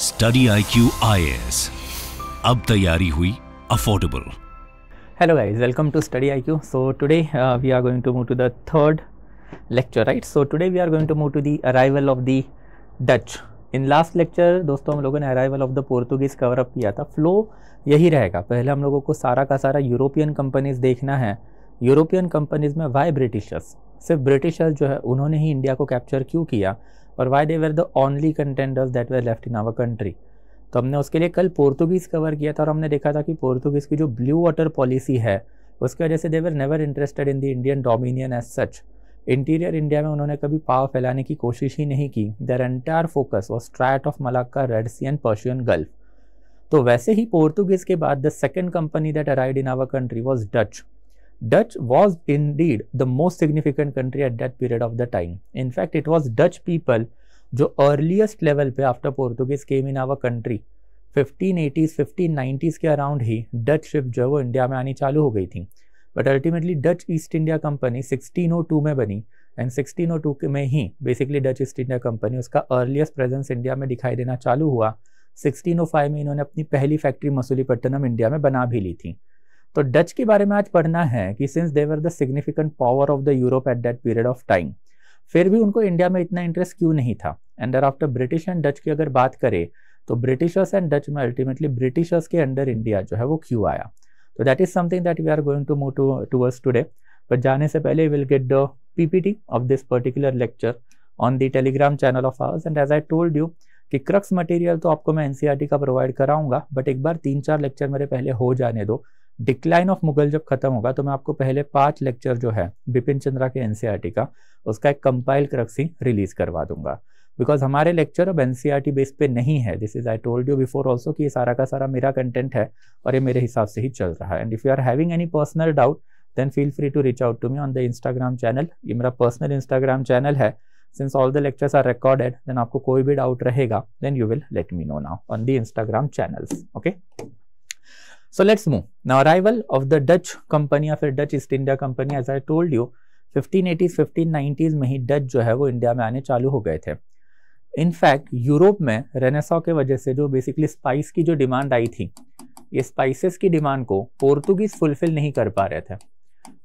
Study I Q I S अब तैयारी हुई affordable hello guys welcome to study I Q so uh, we are going to move to the third lecture right so today we are going to move to the arrival of the Dutch in last lecture दोस्तों हम लोगों ने arrival of the Portuguese cover up किया था flow यही रहेगा पहले हम लोगों को सारा का सारा यूरोपियन कंपनीज देखना है यूरोपियन कंपनीज में वाई ब्रिटिशर्स सिर्फ ब्रिटिशर्स जो है उन्होंने ही इंडिया को कैप्चर क्यों किया और why they were the only contenders that were left in our country तो हमने उसके लिए कल पोर्तुगीज़ कवर किया था और हमने देखा था कि पोर्तुगीज़ की जो ब्लू वाटर पॉलिसी है उसकी वजह से they were never interested in the Indian dominion as such interior India में उन्होंने कभी पाव फैलाने की कोशिश ही नहीं की their entire focus was strait of Malacca red sea and Persian gulf तो वैसे ही पोर्तुगीज़ के बाद the second company that arrived in our country was Dutch Dutch was indeed the most significant country at that period of the time. In fact, it was Dutch people जो earliest level पे after Portuguese came in our country 1580s, 1590s के around ही Dutch ship जो है वो India में आनी चालू हो गई थी but ultimately Dutch east India company 1602 में बनी एंड 1602 में ही basically Dutch east India company उसका अर्लीस्ट प्रेजेंस इंडिया में दिखाई देना चालू हुआ 1605 में इन्होंने अपनी पहली फैक्ट्री मसूलीपट्टनम इंडिया में बना भी ली थी तो डच के बारे में आज पढ़ना है कि since they were the significant power of the Europe at that period of time फिर भी उनको इंडिया में इतना इंटरेस्ट क्यों नहीं था and there after British and Dutch की अगर बात करें तो ब्रिटिशर्स एंड डच में अल्टीमेटली ब्रिटिशर्स के अंडर इंडिया जो है वो क्यों आया तो that is something that we are going to move to towards today but जाने से पहले will get the PPT of this particular lecture on the Telegram channel of ours and as I told you कि crux material तो आपको मैं NCERT e का provide कराऊंगा but एक बार तीन चार लेक्चर मेरे पहले हो जाने दो डिक्लाइन ऑफ मुगल जब खत्म होगा तो मैं आपको पहले पांच लेक्चर जो है बिपिन चंद्रा के एनसीईआरटी e का उसका एक कंपाइल क्रक्सी रिलीज करवा दूंगा बिकॉज हमारे लेक्चर अब एनसीईआरटी बेस e पे नहीं है this is I told you before also कि ये सारा का सारा मेरा कंटेंट है और ये मेरे हिसाब से ही चल रहा है and if you are having any personal doubt then feel free to reach out to me on the Instagram channel ये मेरा पर्सनल इंस्टाग्राम चैनल है since all the lectures are recorded then आपको कोई भी डाउट रहेगा then you will let me know now on the Instagram channels okay So let's move. Now arrival of the Dutch company या फिर Dutch East India Company as I told you 1580s 1590s में ही Dutch जो है वो India में आने चालू हो गए थे इनफैक्ट यूरोप में रेनेसा के वजह से जो बेसिकली स्पाइस की जो डिमांड आई थी ये स्पाइसेस की डिमांड को पोर्तुगीज फुलफिल नहीं कर पा रहे थे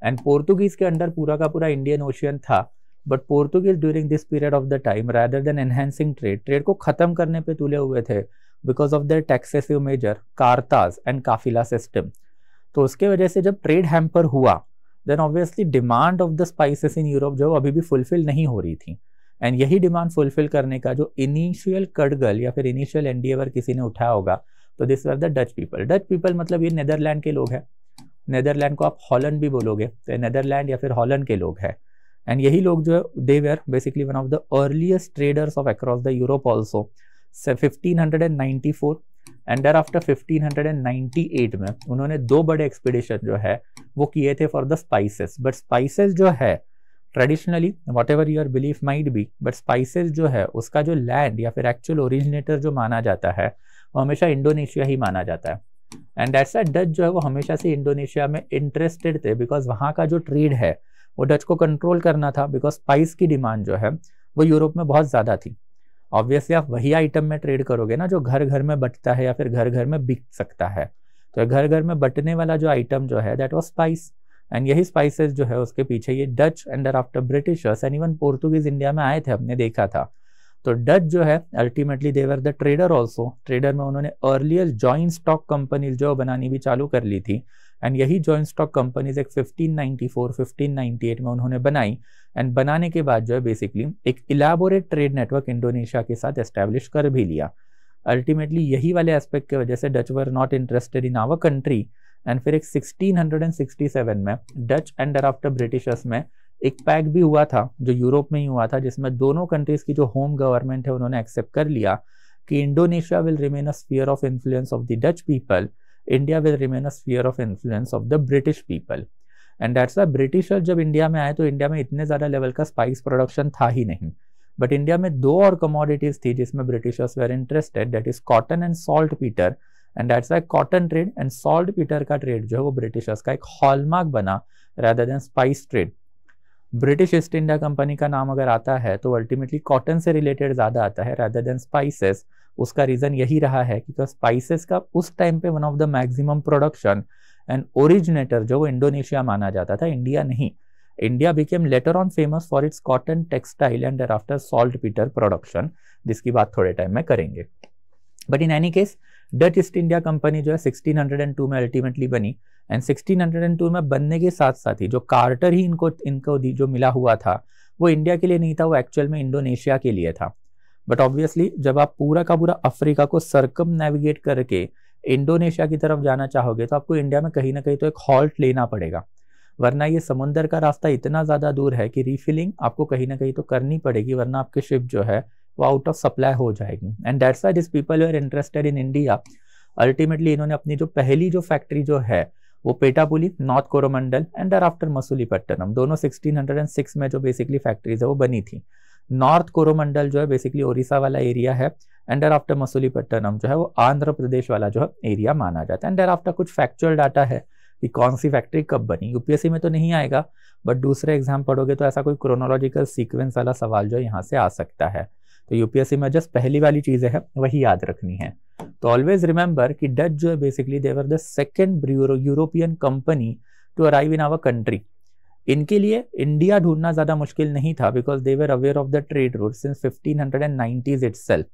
एंड पोर्तुगीज के अंडर पूरा का पूरा इंडियन ओशियन था but Portuguese during this period of the time rather than enhancing trade trade को खत्म करने पे तुले हुए थे because of their excessive major कारताज एंड काफिला सिस्टम तो उसके वजह से जब ट्रेड हैम्पर हुआ then obviously demand of the spices in Europe जो अभी भी फुलफिल नहीं हो रही थी एंड यही डिमांड फुलफिल करने का जो इनिशियल कड़गल या फिर इनिशियल एनडीएवर किसी ने उठाया होगा तो this were the Dutch people Dutch people मतलब ये नेदरलैंड के लोग हैं नेदरलैंड को आप हॉलैंड भी बोलोगे तो नेदरलैंड या फिर हॉलैंड के लोग हैं एंड यही लोग जो है they were basically one of the earliest traders of across the Europe also 1594 and after 1598 में उन्होंने दो बड़े एक्सपीडिशन जो है वो किए थे for the spices but spices जो है traditionally whatever your belief might be but spices जो है उसका जो लैंड या फिर एक्चुअल ओरिजिनेटर जो माना जाता है वो हमेशा इंडोनेशिया ही माना जाता है एंड ऐसा डच जो है वो हमेशा से इंडोनेशिया में इंटरेस्टेड थे बिकॉज वहाँ का जो ट्रेड है वो डच को कंट्रोल करना था बिकॉज स्पाइस की डिमांड जो है वो यूरोप में बहुत ज़्यादा थी ऑब्वियसली आप वही आइटम में ट्रेड करोगे ना जो घर घर में बटता है या फिर घर घर में बिक सकता है तो घर घर में बटने वाला जो आइटम जो है दैट वॉज स्पाइस एंड यही स्पाइसेस जो है उसके पीछे ये Dutch and after Britishers and even Portuguese India में आए थे हमने देखा था तो डच जो है ultimately they were the trader also trader में उन्होंने अर्लियस्ट जॉइंट स्टॉक कंपनी जो बनानी भी चालू कर ली थी एंड यही जॉइंट स्टॉक कंपनीज एक 1594 1598 में उन्होंने बनाई एंड बनाने के बाद जो है बेसिकली एक इलाबोरेट ट्रेड नेटवर्क इंडोनेशिया के साथ एस्टेब्लिश कर भी लिया अल्टीमेटली यही वाले एस्पेक्ट की वजह से Dutch were not interested in our country and फिर एक 1667 में डच एंड आफ्टर ब्रिटिशर्स में एक पैक भी हुआ था जो यूरोप में ही हुआ था जिसमें दोनों कंट्रीज की जो होम गवर्नमेंट है उन्होंने एक्सेप्ट कर लिया कि Indonesia will remain a sphere of influence of the Dutch people India will remain a sphere of influence of the British people and that's why Britisher जब इंडिया में आए तो इंडिया में इतने ज़्यादा लेवल का स्पाइस प्रोडक्शन था ही नहीं बट इंडिया में दो और कमोडिटीज थी जिसमें Britishers were interested that is cotton and saltpetre and that's why cotton trade and saltpetre का ट्रेड जो है वो ब्रिटिशर्स का एक हॉलमार्क बना rather than spice trade British East India company का नाम अगर आता है तो अल्टीमेटली कॉटन से रिलेटेड ज़्यादा आता है रैदर देन स्पाइसेस उसका रीज़न यही रहा है कि स्पाइसेस का उस टाइम पे one of the maximum production and originator जो वो इंडोनेशिया माना जाता था इंडिया नहीं India became later on famous for its cotton textile and after saltpetre production जिसकी बात थोड़े टाइम में करेंगे but in any case Dutch east India company जो है 1602 में अल्टीमेटली बनी एंड 1602 में बनने के साथ साथ ही जो कार्टर ही इनको इनको जो मिला हुआ था वो इंडिया के लिए नहीं था वो एक्चुअल में इंडोनेशिया के लिए था बट ऑब्वियसली जब आप पूरा का पूरा अफ्रीका को सरकम नेविगेट करके इंडोनेशिया की तरफ जाना चाहोगे तो आपको इंडिया में कहीं ना कहीं तो एक हॉल्ट लेना पड़ेगा वरना ये समुंदर का रास्ता इतना ज़्यादा दूर है कि रीफिलिंग आपको कहीं ना कहीं तो करनी पड़ेगी वरना आपकी शिप जो है वो आउट ऑफ सप्लाई हो जाएगी and that's why this people are interested in India ultimately इन्होंने अपनी जो पहली जो फैक्ट्री जो है वो Petapuli north Coromandel and after Masulipatnam दोनों सिक्स में जो बेसिकली फैक्ट्रीज है वो बनी थी नॉर्थ कोरोमंडल जो है बेसिकली ओरिसा वाला एरिया है एंड आफ्टर मसूलीपट्टनम जो है वो आंध्र प्रदेश वाला जो है एरिया माना जाता है एंड आफ्टर कुछ फैक्चुअल डाटा है कि कौन सी फैक्ट्री कब बनी यूपीएससी में तो नहीं आएगा बट दूसरे एग्जाम पढ़ोगे तो ऐसा कोई क्रोनोलॉजिकल सीक्वेंस वाला सवाल जो है यहाँ से आ सकता है तो यूपीएससी में जस्ट पहली वाली चीज़ें हैं वही याद रखनी है तो ऑलवेज रिमेंबर कि डच जो है basically they were the second European company to arrive in our country इनके लिए इंडिया ढूंढना ज़्यादा मुश्किल नहीं था because they were aware of the trade route since fifteen hundred and itself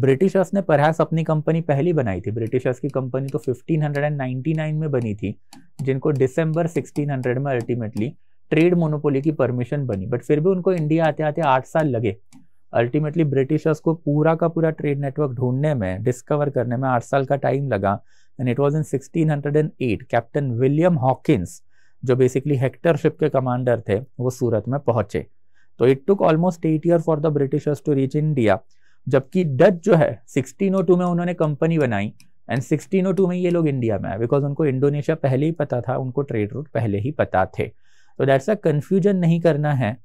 Britishers ने परहस अपनी कंपनी पहली बनाई थी ब्रिटिशर्स की कंपनी तो 1599 में बनी थी जिनको दिसंबर 1600 में अल्टीमेटली ट्रेड मोनोपोली की परमिशन बनी बट फिर भी उनको इंडिया आते आते आठ साल लगे अल्टीमेटली ब्रिटिशर्स को पूरा का पूरा ट्रेड नेटवर्क ढूंढने में डिस्कवर करने में आठ साल का टाइम लगा and it was in sixteen captain William Hawkins जो बेसिकली हेक्टरशिप के कमांडर थे वो सूरत में पहुंचे तो it took almost eight year for the Britishers to reach India जबकि डच जो है 1602 में उन्होंने कंपनी बनाई एंड 1602 में ये लोग इंडिया में आए बिकॉज उनको इंडोनेशिया पहले ही पता था उनको ट्रेड रूट पहले ही पता थे तो दैट्स अ कन्फ्यूजन नहीं करना है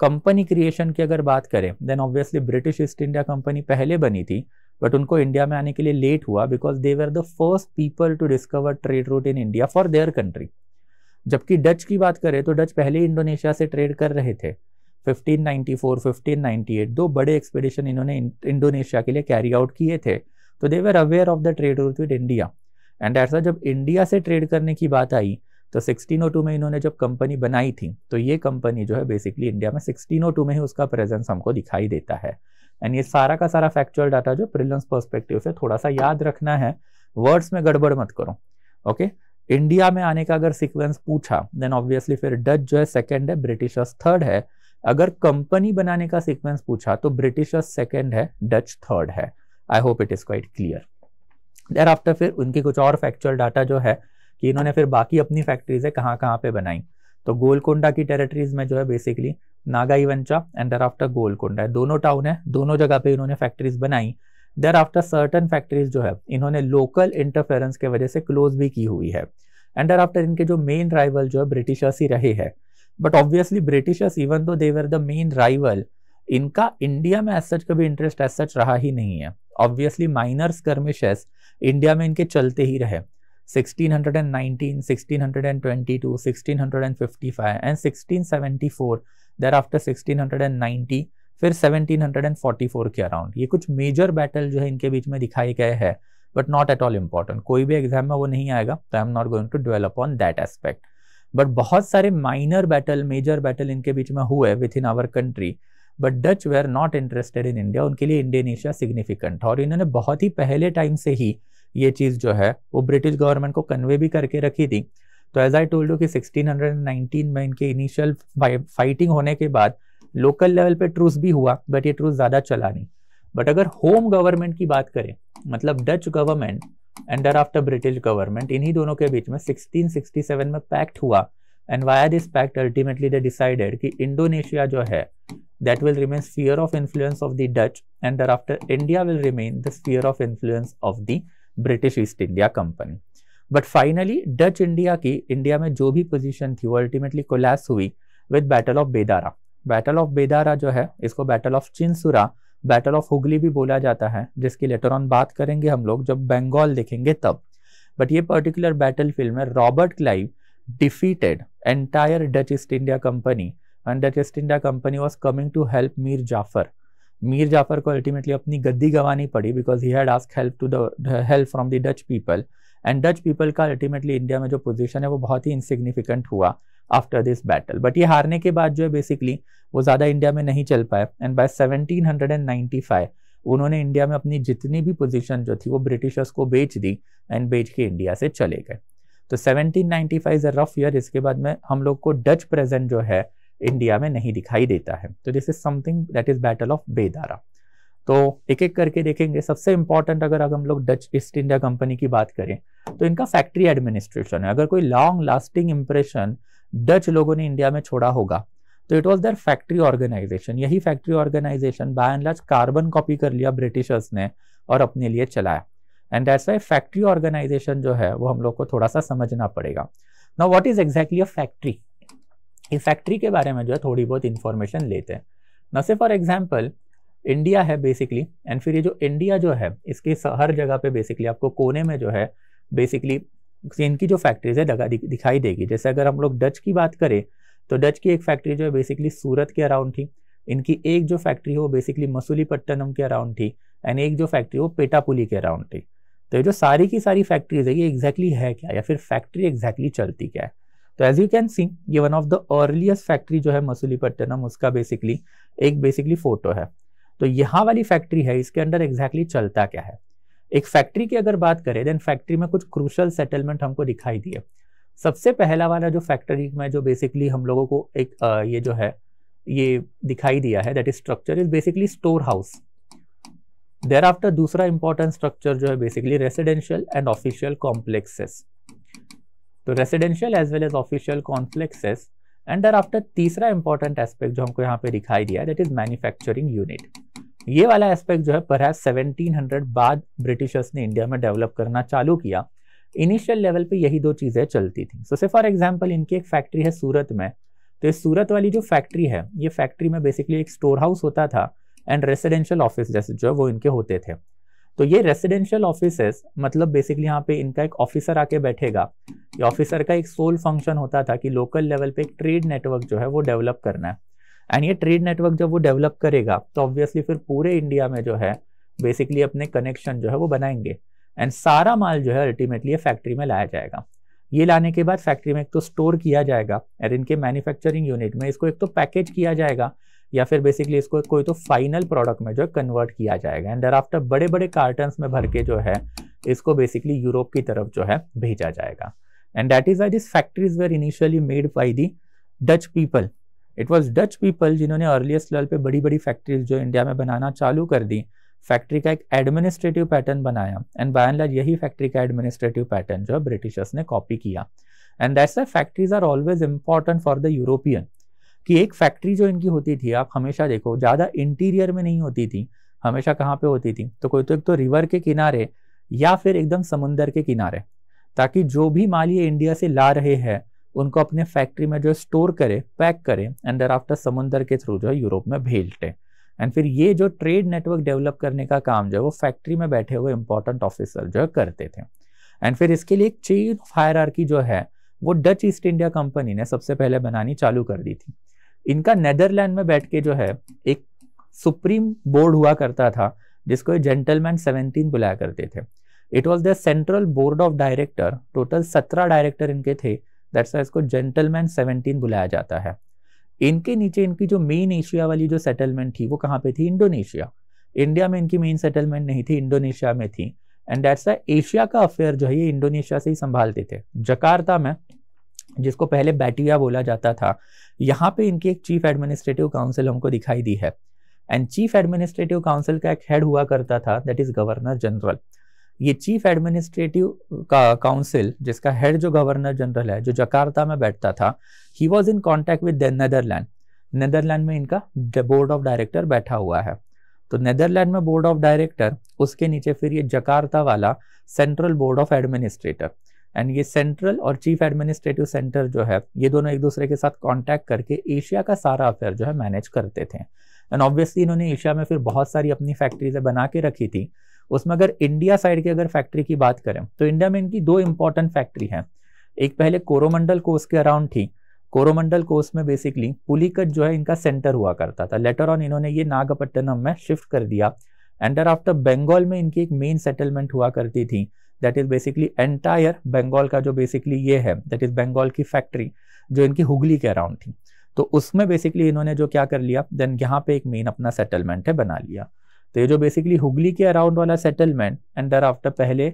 कंपनी क्रिएशन की अगर बात करें then obviously British East India company पहले बनी थी बट उनको इंडिया में आने के लिए लेट हुआ because they were the first people to discover trade route in India for their country जबकि डच की बात करें तो डच पहले इंडोनेशिया से ट्रेड कर रहे थे 1594, 1598 दो बड़े एक्सपेडिशन इन्होंने इंडोनेशिया के लिए कैरी आउट किए थे तो they were aware of the trade route with India and ऐसा जब इंडिया से ट्रेड करने की बात आई तो 1602 में इन्होंने जब कंपनी बनाई थी तो ये कंपनी जो है बेसिकली इंडिया में सिक्सटीन oh में ही उसका प्रेजेंस हमको दिखाई देता है एंड ये सारा का सारा फैक्चुअल डाटा जो प्रिलिम्स परस्पेक्टिव से थोड़ा सा याद रखना है वर्ड्स में गड़बड़ मत करो ओके इंडिया में आने का अगर सीक्वेंस पूछा देन ऑब्वियसली फिर डच जो है सेकेंड है ब्रिटिशर्स थर्ड है अगर कंपनी बनाने का सीक्वेंस पूछा तो ब्रिटिशर्स सेकेंड है डच थर्ड है I hope it is quite clear there after फिर उनके कुछ और फैक्चुअल डाटा जो है कि इन्होंने फिर बाकी अपनी फैक्ट्रीज है कहाँ कहाँ पे बनाई तो गोलकोंडा की टेरिटरीज में जो है basically Naga and there thereafter Golconda दोनों टाउन है दोनों जगह पे इन्होंने फैक्ट्रीज बनाई देर आफ्टर सर्टन फैक्ट्रीज जो है इन्होंने लोकल इंटरफेरेंस के वजह से क्लोज भी की हुई है एंड देर आफ्टर इनके जो मेन राइवल जो है ब्रिटिशर्स ही रहे हैं but obviously Britishers even though they were the main rival इनका इंडिया में एज सच कभी इंटरेस्ट एज सच रहा ही नहीं है ऑब्वियसली माइनर स्कर्मिशेस इंडिया में इनके चलते ही रहे 1619, 1622, 1655 and 1674 thereafter 1690 फिर 1744 के अराउंड ये कुछ मेजर बैटल जो है इनके बीच में दिखाई गए हैं but not at all important कोई भी एग्जाम में वो नहीं आएगा तो I am not going to develop on that aspect but बहुत सारे माइनर बैटल मेजर बैटल इनके बीच में हुए within our country but Dutch they are not interested in India उनके लिए इंडोनेशिया सिग्निफिकेंट और इन्होंने बहुत ही पहले टाइम से ही ये चीज़ जो है वो ब्रिटिश गवर्नमेंट को कन्वे भी करके रखी थी तो एज आई टोल्ड यू कि 1619 में इनके इनिशियल फाइटिंग होने के बाद लोकल लेवल पे ट्रूस भी हुआ बट ये ट्रूस ज़्यादा चला नहीं बट अगर होम गवर्नमेंट की बात करें मतलब डच गवर्नमेंट एंड डर आफ्टर ब्रिटिश गवर्नमेंट इन्हीं दोनों के बीच में 1667 में पैक्ट हुआ and via this pact ultimately decided कि इंडोनेशिया जो है that will remain sphere of influence of the Dutch and डर thereafter India will remain the sphere of influence of the British East India company but finally Dutch India की India में जो भी position थी वो ultimately collapse हुई with battle of Bedara battle of Bedara जो है इसको battle of Chinsurah battle of Hooghly भी बोला जाता है जिसकी लेटर ऑन बात करेंगे हम लोग जब बंगाल देखेंगे तब बट ये पर्टिकुलर बैटल फील्ड में Robert Clive defeated entire Dutch east India company and Dutch east India company was coming to help Mir Jafar Mir Jafar को अल्टीमेटली अपनी गद्दी गंवानी पड़ी because he had ask help to the help from the Dutch people and Dutch people का ultimately India में जो position है वो बहुत ही इनसिग्निफिकेंट हुआ आफ्टर दिस बैटल बट ये हारने के बाद जो है बेसिकली वो ज़्यादा इंडिया में नहीं चल पाए एंड बाय 1795 उन्होंने इंडिया में अपनी जितनी भी पोजीशन जो थी वो ब्रिटिशर्स को बेच दी एंड बेच के इंडिया से चले गए तो 1795 इज़ अ रफ ईयर इसके बाद में हम लोग को डच प्रेजेंट जो है इंडिया में नहीं दिखाई देता है तो this is something that is battle of Bedara तो एक एक करके देखेंगे सबसे इंपॉर्टेंट अगर हम लोग डच ईस्ट इंडिया कंपनी की बात करें तो इनका फैक्ट्री एडमिनिस्ट्रेशन है अगर कोई लॉन्ग लास्टिंग इंप्रेशन डच लोगों ने इंडिया में छोड़ा होगा तो it was their factory organisation यही factory organisation by and large carbon copy कर लिया ब्रिटिशर्स ने और अपने लिए चलाया and that's why factory organisation जो है वो हम लोग को थोड़ा सा समझना पड़ेगा ना what is exactly a factory इस फैक्ट्री के बारे में जो है थोड़ी बहुत इन्फॉर्मेशन लेते हैं ना से फॉर एग्जाम्पल इंडिया है बेसिकली एंड फिर ये जो इंडिया जो है इसके हर जगह पे बेसिकली आपको कोने में जो है बेसिकली इनकी जो फैक्ट्रीज है दिखाई देगी जैसे अगर हम लोग डच की बात करें तो डच की एक फैक्ट्री जो है बेसिकली सूरत के अराउंड थी इनकी एक जो फैक्ट्री है वो बेसिकली मसूलीपट्टनम के अराउंड थी एंड एक जो फैक्ट्री वो पेटापुली के अराउंड थी तो ये जो सारी की सारी फैक्ट्रीज है ये एग्जैक्टली exactly है क्या या फिर फैक्ट्री एग्जैक्टली exactly चलती क्या है तो एज यू कैन सी ये one of the earliest factory जो है मसूलीपट्टनम उसका बेसिकली एक बेसिकली फोटो है तो यहाँ वाली फैक्ट्री है इसके अंडर एग्जैक्टली exactly चलता क्या है एक फैक्ट्री की अगर बात करें देन फैक्ट्री में कुछ क्रूशल सेटलमेंट हमको दिखाई दिए सबसे पहला वाला जो फैक्ट्री में जो बेसिकली हम लोगों को एक आ, ये जो है ये दिखाई दिया है that is structure is basically storehouse thereafter दूसरा इंपॉर्टेंट स्ट्रक्चर जो है basically residential and official complexes तो residential as well as official complexes and there thereafter तीसरा इंपॉर्टेंट एस्पेक्ट जो हमको यहाँ पे दिखाई दिया दैट इज मैन्युफैक्चरिंग यूनिट ये वाला एस्पेक्ट जो है पर है हंड्रेड बाद ब्रिटिशर्स ने इंडिया में डेवलप करना चालू किया इनिशियल लेवल पे यही दो चीज़ें चलती थी सो से फॉर एग्जाम्पल इनकी एक फैक्ट्री है सूरत में तो इस सूरत वाली जो फैक्ट्री है ये फैक्ट्री में बेसिकली एक स्टोर हाउस होता था एंड रेसिडेंशियल ऑफिस जैसे जो है वो इनके होते थे तो ये रेसिडेंशियल ऑफिसेस मतलब बेसिकली यहाँ पे इनका एक ऑफिसर आके बैठेगा ये ऑफिसर का एक सोल फंक्शन होता था कि लोकल लेवल पे एक ट्रेड नेटवर्क जो है वो डेवलप करना है एंड ये ट्रेड नेटवर्क जब वो डेवलप करेगा तो ऑब्वियसली फिर पूरे इंडिया में जो है बेसिकली अपने कनेक्शन जो है वो बनाएंगे एंड सारा माल जो है अल्टीमेटली फैक्ट्री में लाया जाएगा ये लाने के बाद फैक्ट्री में एक तो स्टोर किया जाएगा एंड इनके मैन्युफैक्चरिंग यूनिट में इसको एक तो पैकेज किया जाएगा या फिर बेसिकली इसको कोई तो फाइनल प्रोडक्ट में जो है कन्वर्ट किया जाएगा एंड आफ्टर बड़े बड़े कार्टन्स में भर के जो है इसको बेसिकली यूरोप की तरफ जो है भेजा जाएगा and that is I this factories were initially made by the Dutch people it was Dutch people जिन्होंने अर्लीस्ट लेवल पे बड़ी बड़ी फैक्ट्रीज जो इंडिया में बनाना चालू कर दी फैक्ट्री का एक एडमिनिस्ट्रेटिव पैटर्न बनाया एंड बाय एंड यही फैक्ट्री का एडमिनिस्ट्रेटिव पैटर्न जो है ब्रिटिशर्स ने कॉपी किया and that's factories are always important for the European कि एक फैक्ट्री जो इनकी होती थी आप हमेशा देखो ज़्यादा इंटीरियर में नहीं होती थी हमेशा कहाँ पे होती थी तो कोई तो एक तो रिवर के किनारे या फिर एकदम समुंदर के किनारे ताकि जो भी माल ये इंडिया से ला रहे हैं उनको अपने फैक्ट्री में जो स्टोर करें पैक करें एंड देर आफ्टर समुंदर के थ्रू जो है यूरोप में भेजते एंड फिर ये जो ट्रेड नेटवर्क डेवलप करने का काम जो है वो फैक्ट्री में बैठे हुए इंपॉर्टेंट ऑफिसर जो है करते थे एंड फिर इसके लिए एक चेन ऑफ हायरार्की जो है वो डच ईस्ट इंडिया कंपनी ने सबसे पहले बनानी चालू कर दी थी इनका नेदरलैंड में बैठ के जो है एक सुप्रीम बोर्ड हुआ करता था जिसको जेंटलमैन सेवनटीन बुलाया करते थे it was the central board of director total सत्रह डायरेक्टर इनके थे दैट्स इसको जेंटलमैन सेवनटीन बुलाया जाता है इनके नीचे इनकी जो मेन एशिया वाली जो सेटलमेंट थी वो कहाँ पे थी इंडोनेशिया इंडिया में इनकी मेन सेटलमेंट नहीं थी इंडोनेशिया में थी एंड दैट्स वाई एशिया का अफेयर जो है ये इंडोनेशिया से ही संभालते थे जकार्ता में जिसको पहले बैटिया बोला जाता था यहाँ पे इनकी एक चीफ एडमिनिस्ट्रेटिव काउंसिल हमको दिखाई दी है एंड चीफ एडमिनिस्ट्रेटिव काउंसिल का एक हेड हुआ करता था दैट इज गवर्नर जनरल ये चीफ एडमिनिस्ट्रेटिव का काउंसिल जिसका हेड जो गवर्नर जनरल है जो जकार्ता में बैठता था he was in contact with Netherland Netherland में इनका बोर्ड ऑफ डायरेक्टर बैठा हुआ है तो नेदरलैंड में बोर्ड ऑफ डायरेक्टर उसके नीचे फिर ये जकार्ता वाला central board of administrator and ये सेंट्रल और चीफ एडमिनिस्ट्रेटिव सेंटर जो है ये दोनों एक दूसरे के साथ कॉन्टेक्ट करके एशिया का सारा अफेयर जो है मैनेज करते थे एंड ऑब्वियसली इन्होंने एशिया में फिर बहुत सारी अपनी फैक्ट्रीज बना के रखी थी उसमें अगर इंडिया साइड की अगर फैक्ट्री की बात करें तो इंडिया में इनकी दो इंपॉर्टेंट फैक्ट्री है एक पहले कोरोमंडल कोस के अराउंड थी कोरोमंडल कोस में बेसिकली पुलिकट जो है इनका सेंटर हुआ करता था लेटर ऑन इन्होंने ये नागपट्टनम में शिफ्ट कर दिया एंड आफ्टर बंगाल में इनकी एक मेन सेटलमेंट हुआ करती थी that is basically entire Bengal का जो बेसिकली ये है दैट इज बंगाल की फैक्ट्री जो इनकी हुगली के अराउंड थी तो उसमें बेसिकली इन्होंने जो क्या कर लिया देन यहाँ पे एक मेन अपना सेटलमेंट है बना लिया तो ये जो बेसिकली हुगली के अराउंड वाला सेटलमेंट एंड दर आफ्टर पहले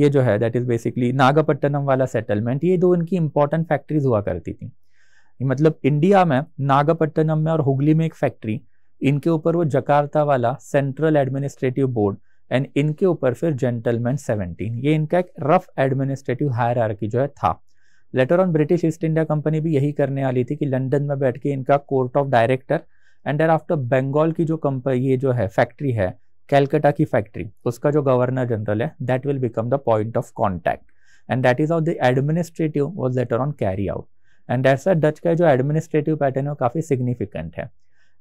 ये जो है दैट इज़ बेसिकली नागापट्टनम वाला सेटलमेंट ये दो इनकी इंपॉर्टेंट फैक्ट्रीज हुआ करती थी मतलब इंडिया में नागापट्टनम में और हुगली में एक फैक्ट्री इनके ऊपर वो जकार्ता वाला सेंट्रल एडमिनिस्ट्रेटिव बोर्ड एंड इनके ऊपर फिर जेंटलमैन 17 ये इनका एक रफ एडमिनिस्ट्रेटिव हायर जो है था later on British East India company भी यही करने वाली थी कि लंदन में बैठ के इनका court of director and there thereafter Bengal की जो कंपनी ये जो है फैक्ट्री है कैलकाटा की फैक्ट्री उसका जो गवर्नर जनरल है that will become the point of contact and that is of the administrative was later on carry out and that's Dutch का जो एडमिनिस्ट्रेटिव पैटर्न है वो काफ़ी सिग्निफिकेंट है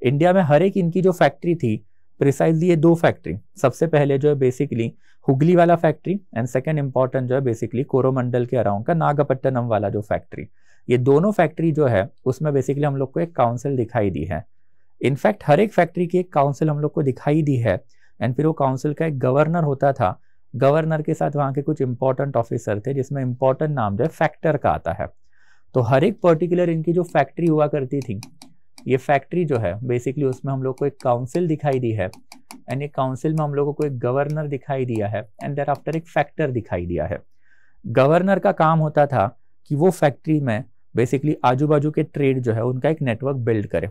इंडिया में हर एक इनकी जो फैक्ट्री थी प्रिसाइजली ये दो फैक्ट्री सबसे पहले जो है बेसिकली हुगली वाला फैक्ट्री एंड सेकेंड इंपॉर्टेंट जो है बेसिकली कोरोमंडल के अराउंड का नागपट्टनम वाला जो फैक्ट्री ये दोनों फैक्ट्री जो है उसमें बेसिकली हम लोग को एक काउंसिल दिखाई दी है इनफैक्ट हर एक फैक्ट्री की एक काउंसिल हम लोग को दिखाई दी है एंड फिर वो काउंसिल का एक गवर्नर होता था गवर्नर के साथ वहाँ के कुछ इंपॉर्टेंट ऑफिसर थे जिसमें इंपॉर्टेंट नाम जो है फैक्टर का आता है तो हर एक पर्टिकुलर इनकी जो फैक्ट्री हुआ करती थी ये फैक्ट्री जो है बेसिकली उसमें हम लोग को एक काउंसिल दिखाई दी है एंड ये काउंसिल में हम लोगों को एक गवर्नर दिखाई दिया है एंड देर आफ्टर एक फैक्टर दिखाई दिया है गवर्नर का काम होता था कि वो फैक्ट्री में बेसिकली आजू बाजू के ट्रेड जो है उनका एक नेटवर्क बिल्ड करे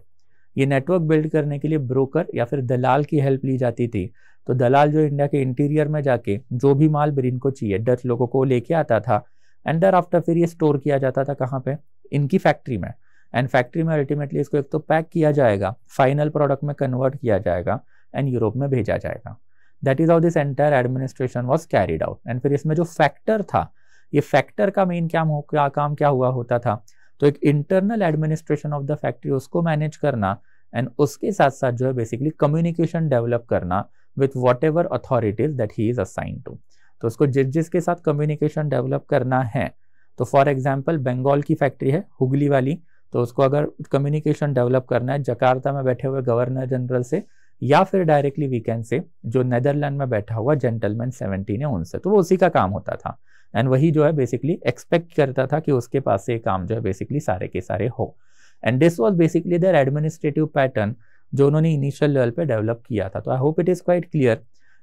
ये नेटवर्क बिल्ड करने के लिए ब्रोकर या फिर दलाल की हेल्प ली जाती थी तो दलाल जो इंडिया के इंटीरियर में जाके जो भी माल ब्रिन को चाहिए डच लोगों को लेके आता था एंड दर आफ्टर फिर ये स्टोर किया जाता था कहाँ पे इनकी फैक्ट्री में एंड फैक्ट्री में अल्टीमेटली इसको एक तो पैक किया जाएगा फाइनल प्रोडक्ट में कन्वर्ट किया जाएगा एंड यूरोप में भेजा जाएगा that is of this entire administration was carried out and फिर इसमें जो फैक्टर था ये फैक्टर का मेन क्या क्या काम क्या हुआ होता था तो एक internal administration of the factory उसको मैनेज करना एंड उसके साथ साथ जो है बेसिकली कम्युनिकेशन डेवलप करना with whatever authorities that he is assign to तो उसको जिस जिस के साथ कम्युनिकेशन डेवलप करना है तो फॉर एग्जाम्पल बंगाल की फैक्ट्री है हुगली वाली तो उसको अगर कम्युनिकेशन डेवलप करना है जकार्ता में बैठे हुए गवर्नर जनरल से या फिर डायरेक्टली वीकेंड से जो नेदरलैंड में बैठा हुआ जेंटलमैन सेवेंटीन है उनसे तो वो उसी का काम होता था एंड वही जो है बेसिकली एक्सपेक्ट करता था कि उसके पास से काम जो है बेसिकली सारे के सारे हो and this was basically there administrative pattern जो उन्होंने इनिशियल लेवल पे डेवलप किया था तो I hope it is quite clear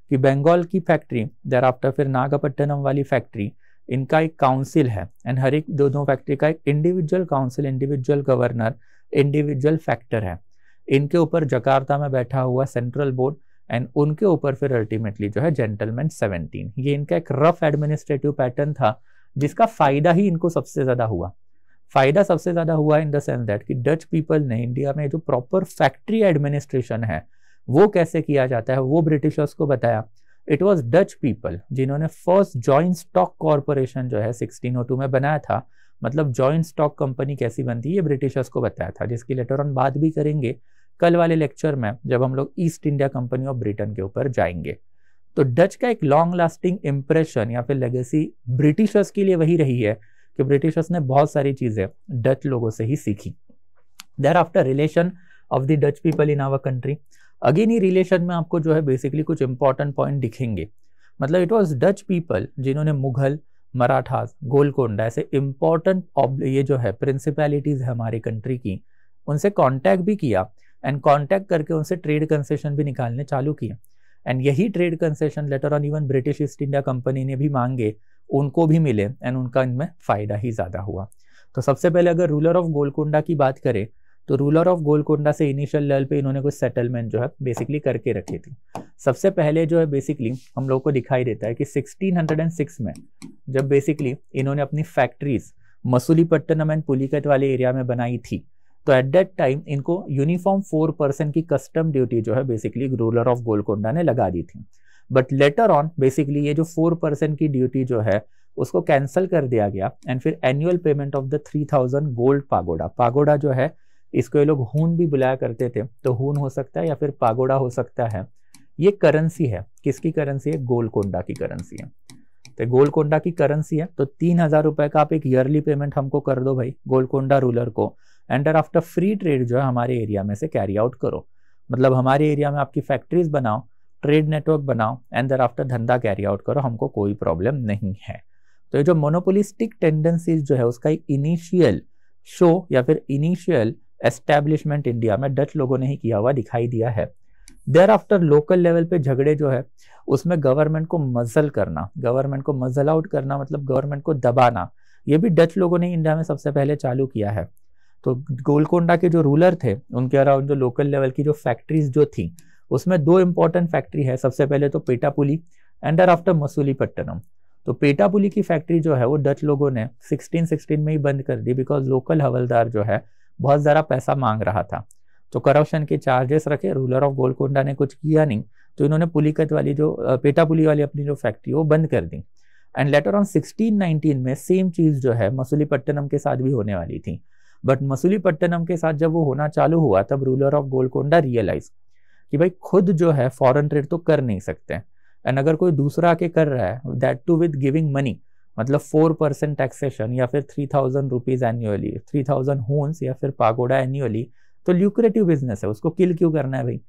कि बंगाल की फैक्ट्री देर आफ्टर फिर नागपट्टनम वाली फैक्ट्री इनका एक काउंसिल है एंड हर एक दोनों फैक्ट्री का एक individual council individual governor individual factor है इनके ऊपर जकार्ता में बैठा हुआ सेंट्रल बोर्ड एंड उनके ऊपर फिर अल्टीमेटली जो है जेंटलमैन सेवनटीन ये इनका एक रफ एडमिनिस्ट्रेटिव पैटर्न था जिसका फायदा ही इनको सबसे ज्यादा हुआ फायदा सबसे ज्यादा हुआ इन द सेंस दैट कि डच पीपल ने इंडिया में जो प्रॉपर फैक्ट्री एडमिनिस्ट्रेशन है वो कैसे किया जाता है वो ब्रिटिशर्स को बताया इट वॉज डच पीपल जिन्होंने फर्स्ट जॉइंट स्टॉक कॉरपोरेशन जो है 1602 में बनाया था मतलब जॉइंट स्टॉक कंपनी कैसी बनती है ये ब्रिटिशर्स को बताया था जिसकी लेटर ऑन बात भी करेंगे कल वाले लेक्चर में जब हम लोग East India Company of Britain के ऊपर जाएंगे तो डच का एक लॉन्ग लास्टिंग इम्प्रेशन या फिर लेगेसी ब्रिटिशर्स के लिए वही रही है कि ब्रिटिशर्स ने बहुत सारी चीज़ें डच लोगों से ही सीखी there after relation of the Dutch people in our country again ही रिलेशन में आपको जो है बेसिकली कुछ इंपॉर्टेंट पॉइंट दिखेंगे मतलब इट वॉज डच पीपल जिन्होंने मुगल मराठास गोलकोंडा ऐसे इंपॉर्टेंट ये जो है प्रिंसिपैलिटीज़ है हमारी कंट्री की उनसे कॉन्टेक्ट भी किया एंड कॉन्टैक्ट करके उनसे ट्रेड कंसेशन भी निकालने चालू किए एंड यही trade concession later on even British East India Company ने भी मांगे उनको भी मिले एंड उनका इनमें फ़ायदा ही ज़्यादा हुआ तो सबसे पहले अगर रूलर ऑफ गोलकुंडा की बात करें तो रूलर ऑफ गोलकुंडा से इनिशियल लेवल पे इन्होंने कुछ सेटलमेंट जो है बेसिकली करके रखी थी सबसे पहले जो है बेसिकली हम लोगों को दिखाई देता है कि 1606 में जब बेसिकली इन्होंने अपनी फैक्ट्रीज मसूलीपट्टनम एंड पुलिकट वाले एरिया में बनाई थी तो एट दैट टाइम इनको यूनिफॉर्म फोर परसेंट की कस्टम ड्यूटी जो है बेसिकली रूलर ऑफ गोलकोंडा ने लगा दी थी बट लेटर ऑन बेसिकली ये जो फोर परसेंट की ड्यूटी जो है उसको कैंसिल कर दिया गया एंड फिर annual payment of the three thousand gold pagoda pagoda जो है इसको ये लोग हून भी बुलाया करते थे तो हून हो सकता है या फिर पागोडा हो सकता है ये करेंसी है किसकी करेंसी है गोलकोंडा की करेंसी है तो गोलकोंडा की करेंसी है तो तीन हजार रुपए का आप एक ईयरली पेमेंट हमको कर दो भाई गोलकोंडा रूलर को एंड आफ्टर फ्री ट्रेड जो है हमारे एरिया में से कैरी आउट करो मतलब हमारे एरिया में आपकी फैक्ट्रीज बनाओ ट्रेड नेटवर्क बनाओ एंड दर आफ्टर धंधा कैरी आउट करो हमको कोई प्रॉब्लम नहीं है तो ये जो मोनोपोलिस्टिक टेंडेंसीज जो है उसका एक इनिशियल शो या फिर इनिशियल एस्टेब्लिशमेंट इंडिया में डच लोगों ने ही किया हुआ दिखाई दिया है देर आफ्टर लोकल लेवल पे झगड़े जो है उसमें गवर्नमेंट को मजल करना गवर्नमेंट को मजल आउट करना मतलब गवर्नमेंट को दबाना ये भी डच लोगों ने इंडिया में सबसे पहले चालू किया है तो गोलकोंडा के जो रूलर थे उनके अराउंड जो लोकल लेवल की जो फैक्ट्रीज जो थी उसमें दो इंपॉर्टेंट फैक्ट्री है सबसे पहले तो पेटापुली एंड आफ्टर मसूलीपट्टनम तो पेटापुली की फैक्ट्री जो है वो डच लोगों ने 1616 में ही बंद कर दी बिकॉज लोकल हवलदार जो है बहुत ज़्यादा पैसा मांग रहा था तो करप्शन के चार्जेस रखे रूलर ऑफ गोलकोंडा ने कुछ किया नहीं तो इन्होंने पुलिकत वाली जो पेटापुली वाली अपनी जो फैक्ट्री वो बंद कर दी एंड लेटर ऑन 1619 में सेम चीज़ जो है मसूलीपट्टनम के साथ भी होने वाली थी बट मसूलीपट्टनम के साथ जब वो होना चालू हुआ तब रूलर ऑफ गोलकोंडा रियलाइज कि भाई खुद जो है फॉरेन ट्रेड तो कर नहीं सकते एंड अगर कोई दूसरा आके कर रहा है that to with giving money मतलब फोर परसेंट टैक्सेशन या फिर three thousand rupees annually three thousand hons या फिर पागोडा एनुअली तो ल्यूक्रेटिव बिजनेस है उसको किल क्यों करना है भाई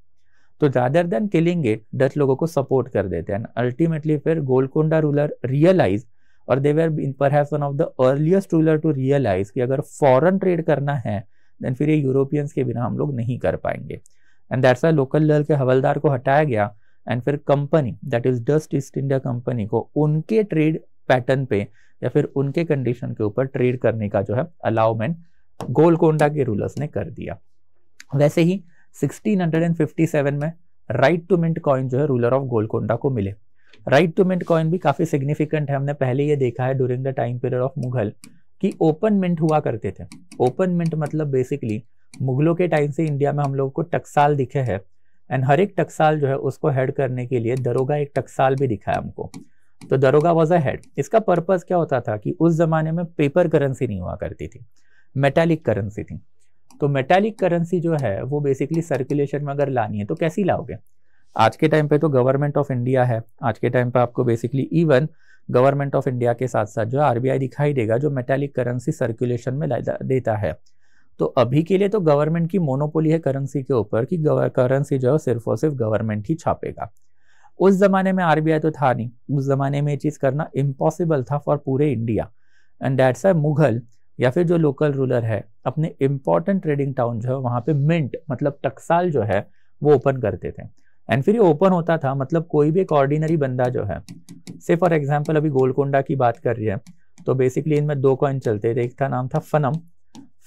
तो rather than killing it Dutch लोगों को सपोर्ट कर देते हैं अल्टीमेटली फिर गोलकोंडा रूलर रियलाइज और they were perhaps one of the earliest ruler to realise कि अगर फॉरन ट्रेड करना है देन फिर ये यूरोपियंस के बिना हम लोग नहीं कर पाएंगे and that's I local level के हवलदार को हटाया गया एंड फिर company that is Dutch East India Company को उनके ट्रेड पैटर्न पे या फिर उनके कंडीशन के ऊपर ट्रेड करने का जो है अलाउमेंट गोलकोंडा के रूलर्स ने कर दिया वैसे ही 1657 में राइट टू मिंट कॉइन जो है रूलर ऑफ गोलकोंडा को मिले राइट टू मिंट कॉइन भी काफी सिग्निफिकेंट है हमने पहले ये देखा है during the time period of Mughal कि ओपन मिंट हुआ करते थे ओपन मिंट मतलब बेसिकली मुगलों के टाइम से इंडिया में हम लोगों को टक्साल दिखे है एंड हर एक टक्साल जो है उसको हेड करने के लिए दरोगा एक टक्साल भी दिखा है हमको तो दरोगा वॉज अ हेड इसका पर्पज क्या होता था कि उस जमाने में पेपर करेंसी नहीं हुआ करती थी मेटेलिक करेंसी थी तो मेटेलिक करेंसी जो है वो बेसिकली सर्कुलेशन में अगर लानी है तो कैसी लाओगे आज के टाइम पे तो गवर्नमेंट ऑफ इंडिया है आज के टाइम पे आपको basically even government of India के साथ साथ जो आरबीआई दिखाई देगा जो मेटेलिक करेंसी सर्कुलेशन में देता है तो अभी के लिए तो गवर्नमेंट की मोनोपोली है करेंसी के ऊपर कि करेंसी जो है सिर्फ और सिर्फ गवर्नमेंट ही छापेगा उस ज़माने में आरबीआई तो था नहीं उस ज़माने में ये चीज़ करना इम्पॉसिबल था फॉर पूरे India and that's a Mughal या फिर जो लोकल रूलर है अपने इम्पोर्टेंट ट्रेडिंग टाउन जो है वहां पे मिंट मतलब टक्साल जो है वो ओपन करते थे एंड फिर ये ओपन होता था मतलब कोई भी एक ऑर्डिनरी बंदा जो है से फॉर एग्जाम्पल अभी गोलकोंडा की बात कर रही है तो बेसिकली इनमें दो कॉइन चलते थे एक का नाम था फनम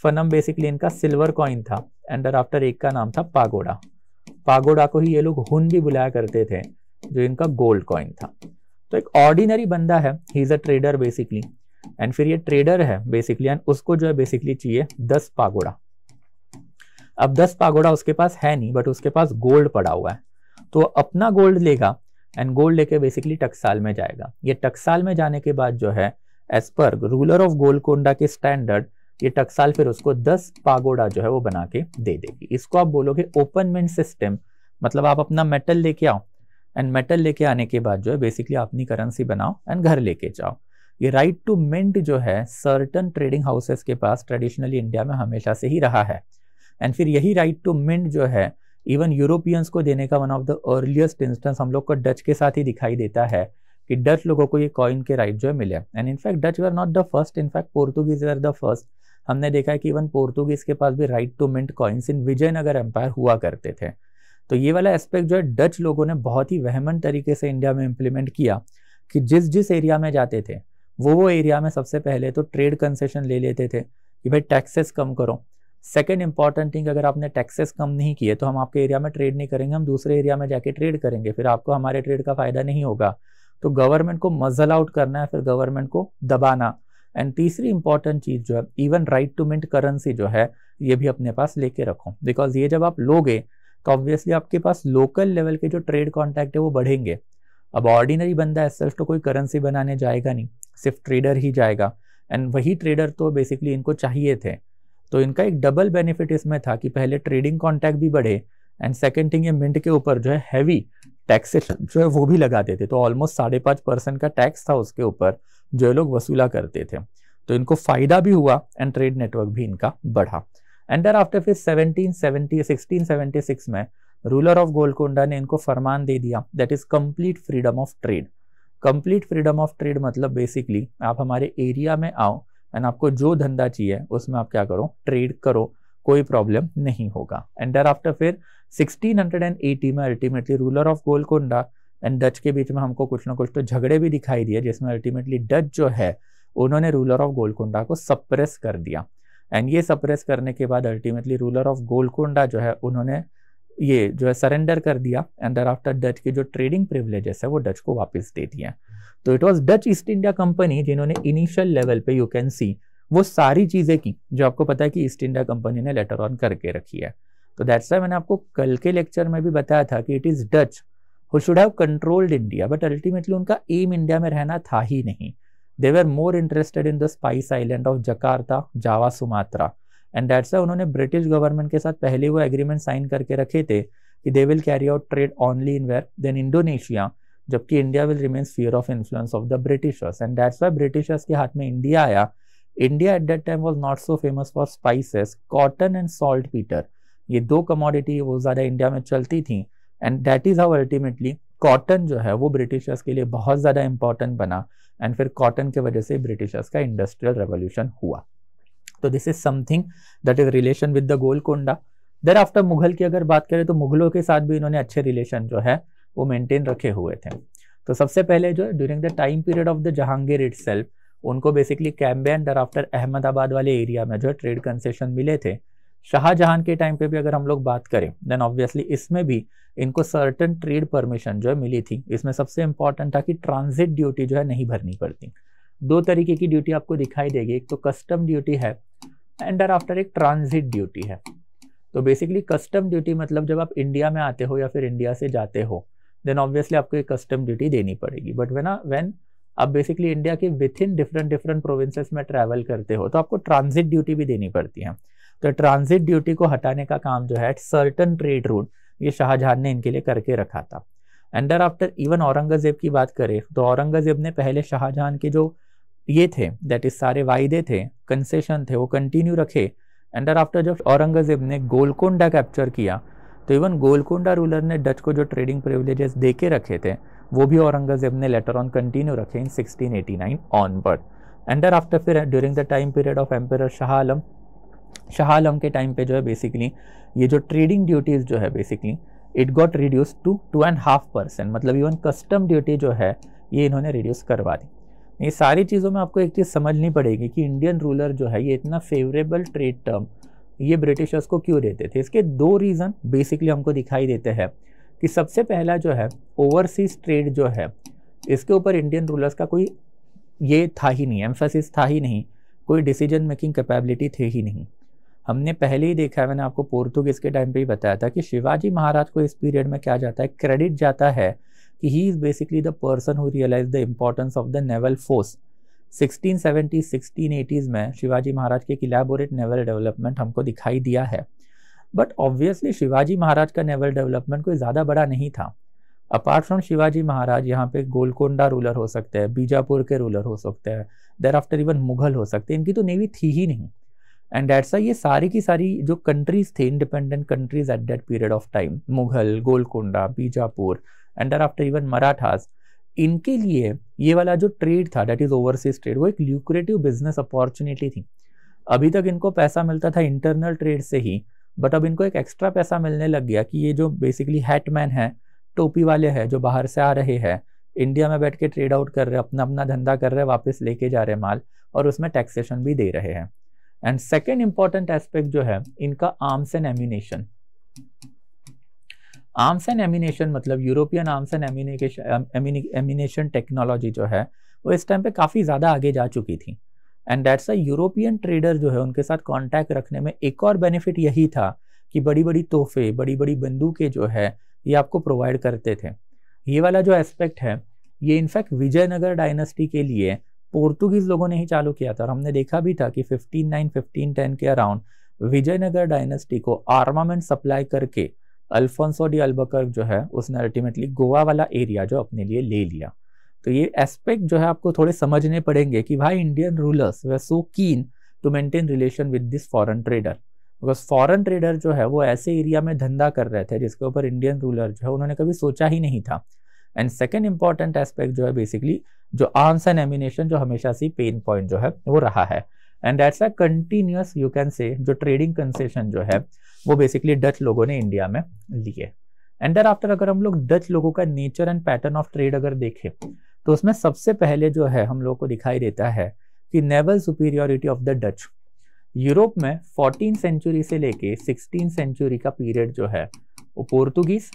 फनम बेसिकली इनका सिल्वर कॉइन था एंड आफ्टर एक का नाम था पागोड़ा पागोड़ा को ही ये लोग हुन भी बुलाया करते थे जो इनका गोल्ड कॉइन था तो एक ऑर्डिनरी बंदा है he is a trader basically and फिर ये ट्रेडर है बेसिकली एंड उसको जो है बेसिकली चाहिए दस पागोड़ा अब दस पागोड़ा उसके पास है नहीं बट उसके पास गोल्ड पड़ा हुआ है तो अपना गोल्ड लेगा एंड गोल्ड लेके बेसिकली टक्साल में जाएगा ये टक्साल में जाने के बाद जो है as per ruler of Golconda के स्टैंडर्ड ये टक्साल फिर उसको 10 पागोड़ा जो है वो बना के दे देगी इसको आप बोलोगे ओपन मेंट सिस्टम मतलब आप अपना मेटल लेके आओ एंड मेटल लेके आने के बाद जो है बेसिकली अपनी करेंसी बनाओ एंड घर लेके जाओ ये राइट टू मिंट जो है सर्टन ट्रेडिंग हाउसेस के पास ट्रेडिशनली इंडिया में हमेशा से ही रहा है एंड फिर यही राइट टू मिंट जो है इवन यूरोपियंस को देने का one of the earliest instance हम लोग को डच के साथ ही दिखाई देता है कि डच लोगों को ये कॉइन के राइट जो है मिले and in fact Dutch were not the first in fact Portuguese are the first हमने देखा है कि इवन पोर्तुगीज के पास भी right to mint coins in Vijayanagara empire हुआ करते थे तो ये वाला एस्पेक्ट जो है डच लोगों ने बहुत ही वहमन तरीके से इंडिया में इम्प्लीमेंट किया कि जिस जिस एरिया में जाते थे वो वो एरिया में सबसे पहले तो ट्रेड कंसेशन ले लेते थे कि भाई टैक्सेस कम करो सेकेंड इंपॉर्टेंट थिंग अगर आपने टैक्सेस कम नहीं किए तो हम आपके एरिया में ट्रेड नहीं करेंगे हम दूसरे एरिया में जाके ट्रेड करेंगे फिर आपको हमारे ट्रेड का फ़ायदा नहीं होगा तो गवर्नमेंट को मजल आउट करना है फिर गवर्नमेंट को दबाना एंड तीसरी इंपॉर्टेंट चीज़ जो है even right to mint currency जो है ये भी अपने पास लेके रखो बिकॉज ये जब आप लोगे तो ऑब्वियसली आपके पास लोकल लेवल के जो ट्रेड कॉन्टैक्ट है वो बढ़ेंगे अब ऑर्डिनरी बंदा एस तो कोई करेंसी बनाने जाएगा नहीं सिर्फ ट्रेडर ही जाएगा एंड वही ट्रेडर तो बेसिकली इनको चाहिए थे तो इनका एक डबल बेनिफिट इसमें था कि पहले ट्रेडिंग कॉन्टैक्ट भी बढ़े एंड सेकेंड थिंग ये मिंट के ऊपर जो है हैवी टैक्सेशन जो है वो भी लगाते थे तो ऑलमोस्ट साढ़े पाँच परसेंट का टैक्स था उसके ऊपर जो ये लोग वसूला करते थे तो इनको फायदा भी हुआ एंड ट्रेड नेटवर्क भी इनका बढ़ा एंड देर आफ्टर फिर seventeen seventy sixteen seventy six में रूलर ऑफ गोलकोंडा ने इनको फरमान दे दिया that is complete freedom of trade complete freedom of trade मतलब बेसिकली आप हमारे एरिया में आओ एंड आपको जो धंधा चाहिए उसमें आप क्या करो ट्रेड करो कोई प्रॉब्लम नहीं होगा एंड डर आफ्टर फिर 1680 में ultimately ruler of Golconda and Dutch के बीच में हमको कुछ ना कुछ तो झगड़े भी दिखाई दिए जिसमें अल्टीमेटली डच जो है उन्होंने रूलर ऑफ गोलकोंडा को सप्रेस कर दिया एंड ये सप्रेस करने के बाद अल्टीमेटली रूलर ऑफ गोलकोंडा जो है उन्होंने ये जो है सरेंडर कर दिया एंड डर आफ्टर डच की जो ट्रेडिंग प्रिवलेजेस है वो डच को वापस दे दिए तो it was Dutch east India Company जिन्होंने इनिशियल लेवल पे यू कैन सी वो सारी चीज़ें की जो आपको पता है कि ईस्ट इंडिया कंपनी ने लेटर ऑन करके रखी है तो दैट्स मैंने आपको कल के लेक्चर में भी बताया था कि it is Dutch who should have controlled India but ultimately उनका एम इंडिया में रहना था ही नहीं they were more interested in the spice island of Jakarta Java Sumatra and that's उन्होंने ब्रिटिश गवर्नमेंट के साथ पहले वो एग्रीमेंट साइन करके रखे थे कि they will carry out trade only in were then Indonesia जबकि India will remain sphere of influence of the Britishers and that's why Britishers के हाथ में इंडिया आया India at that time was not so famous for spices cotton and saltpetre ये दो commodity वो ज़्यादा India में चलती थी and that is how ultimately cotton जो है वो ब्रिटिशर्स के लिए बहुत ज़्यादा इंपॉर्टेंट बना एंड फिर कॉटन के वजह से ब्रिटिशर्स का इंडस्ट्रियल रेवोल्यूशन हुआ तो this is something that is relation with the Golconda there after Mughal की अगर बात करें तो मुगलों के साथ भी इन्होंने अच्छे रिलेशन जो है वो मेंटेन रखे हुए थे तो सबसे पहले जो during the time period of the Jahangir it उनको basically Cambay and after Ahmedabad वाले एरिया में जो है ट्रेड कंसेशन मिले थे शाहजहां के टाइम पे भी अगर हम लोग बात करें देन ऑब्वियसली इसमें भी इनको सर्टन ट्रेड परमिशन जो है मिली थी इसमें सबसे इंपॉर्टेंट था कि ट्रांजिट ड्यूटी जो है नहीं भरनी पड़ती दो तरीके की ड्यूटी आपको दिखाई देगी एक तो कस्टम ड्यूटी है एंड आफ्टर एक ट्रांजिट ड्यूटी है तो बेसिकली कस्टम ड्यूटी मतलब जब आप इंडिया में आते हो या फिर इंडिया से जाते हो देन ऑब्वियसली आपको एक कस्टम ड्यूटी देनी पड़ेगी बट वेना वेन आप बेसिकली इंडिया के within different different provinces में ट्रैवल करते हो तो आपको ट्रांजिट ड्यूटी भी देनी पड़ती है तो ट्रांजिट ड्यूटी को हटाने का काम जो है सर्टन ट्रेड रूट ये शाहजहां ने इनके लिए करके रखा था एंडर आफ्टर इवन औरंगज़ेब की बात करें तो औरंगज़ेब ने पहले शाहजहां के जो ये थे दैट इज़ सारे वायदे थे कंसेशन थे वो कंटिन्यू रखे एंडर आफ्टर जब औरंगज़ेब ने गोलकोंडा कैप्चर किया तो इवन गोलकोंडा रूलर ने डच को जो ट्रेडिंग प्रिविलेजेस दे के रखे थे वो भी औरंगजेब ने लेटर ऑन कंटिन्यू रखे in 1689 onward and there after फिर during the time period of emperor Shah Alam Shah Alam के टाइम पे जो है बेसिकली ये जो ट्रेडिंग ड्यूटीज़ जो है basically it got reduce to two and half percent मतलब इवन कस्टम ड्यूटी जो है ये इन्होंने रिड्यूस करवा दी ये सारी चीज़ों में आपको एक चीज़ समझनी पड़ेगी कि इंडियन रूलर जो है ये इतना फेवरेबल ट्रेड टर्म ये ब्रिटिशर्स को क्यों देते थे इसके दो रीज़न बेसिकली हमको दिखाई देते हैं कि सबसे पहला जो है ओवरसीज ट्रेड जो है इसके ऊपर इंडियन रूलर्स का कोई ये था ही नहीं एम्फेसिस था ही नहीं कोई डिसीजन मेकिंग कैपेबिलिटी थे ही नहीं हमने पहले ही देखा है मैंने आपको पोर्तुगीज के टाइम पे ही बताया था कि शिवाजी महाराज को इस पीरियड में क्या जाता है क्रेडिट जाता है कि he is basically the person who realise the importance of the naval force 1670s 1680s में शिवाजी महाराज के एक इलेबोरेट नेवल डेवलपमेंट हमको दिखाई दिया है बट ऑब्वियसली शिवाजी महाराज का नेवल डेवलपमेंट कोई ज़्यादा बड़ा नहीं था अपार्ट फ्रॉम शिवाजी महाराज यहाँ पे गोलकोंडा रूलर हो सकते हैं बीजापुर के रूलर हो सकते हैं देर आफ्टर इवन मुगल हो सकते हैं इनकी तो नेवी थी ही नहीं एंड डेट्स ये सारी की सारी जो कंट्रीज थे independent countries at that period of time Mughal Golconda Bijapur and there after even Marathas इनके लिए ये वाला जो ट्रेड था डेट इज ओवरसीज ट्रेड वो एक ल्यूक्रेटिव बिजनेस अपॉर्चुनिटी थी अभी तक इनको पैसा मिलता था इंटरनल ट्रेड से ही बट अब इनको एक एक्स्ट्रा पैसा मिलने लग गया कि ये जो बेसिकली हैटमैन है टोपी वाले हैं जो बाहर से आ रहे हैं इंडिया में बैठ के ट्रेड आउट कर रहे हैं अपना अपना धंधा कर रहे हैं वापस लेके जा रहे हैं माल और उसमें टैक्सेशन भी दे रहे हैं एंड सेकेंड इंपॉर्टेंट एस्पेक्ट जो है इनका arms and ammunition arms and ammunition मतलब European arms and ammunition ammunition technology जो है वो इस टाइम पे काफ़ी ज़्यादा आगे जा चुकी थी and that's a European trader जो है उनके साथ कॉन्टैक्ट रखने में एक और बेनिफिट यही था कि बड़ी बड़ी तोहफे बड़ी बड़ी बंदूकें जो है ये आपको प्रोवाइड करते थे ये वाला जो एस्पेक्ट है ये इनफैक्ट विजयनगर डायनेस्टी के लिए पोर्तुगीज़ लोगों ने ही चालू किया था और हमने देखा भी था कि फिफ्टीन नाइन फिफ्टीन टेन के अराउंड विजयनगर डायनेस्टी को आर्मामेंट सप्लाई करके अल्फोंसो डी अल्बकर्क जो है उसने अल्टीमेटली गोवा वाला एरिया जो अपने लिए ले लिया तो ये एस्पेक्ट जो है आपको थोड़े समझने पड़ेंगे कि भाई Indian rulers were so keen to maintain relation with this foreign trader because foreign trader जो है वो ऐसे एरिया में धंधा कर रहे थे जिसके ऊपर इंडियन रूलर जो है उन्होंने कभी सोचा ही नहीं था एंड सेकेंड इंपॉर्टेंट एस्पेक्ट जो है बेसिकली जो आर्म्स एंड एमिनेशन जो हमेशा से पेन पॉइंट जो है वो रहा है and that's a continuous you can say जो ट्रेडिंग कंसेशन जो है वो बेसिकली डच लोगों ने इंडिया में लिए एंड देर आफ्टर अगर हम लोग डच लोगों का nature and pattern of trade अगर देखें तो उसमें सबसे पहले जो है हम लोगों को दिखाई देता है कि naval superiority of the Dutch Europe में फोर्टीन सेंचुरी से लेके सिक्सटीन सेंचुरी का पीरियड जो है वो पोर्तुगीज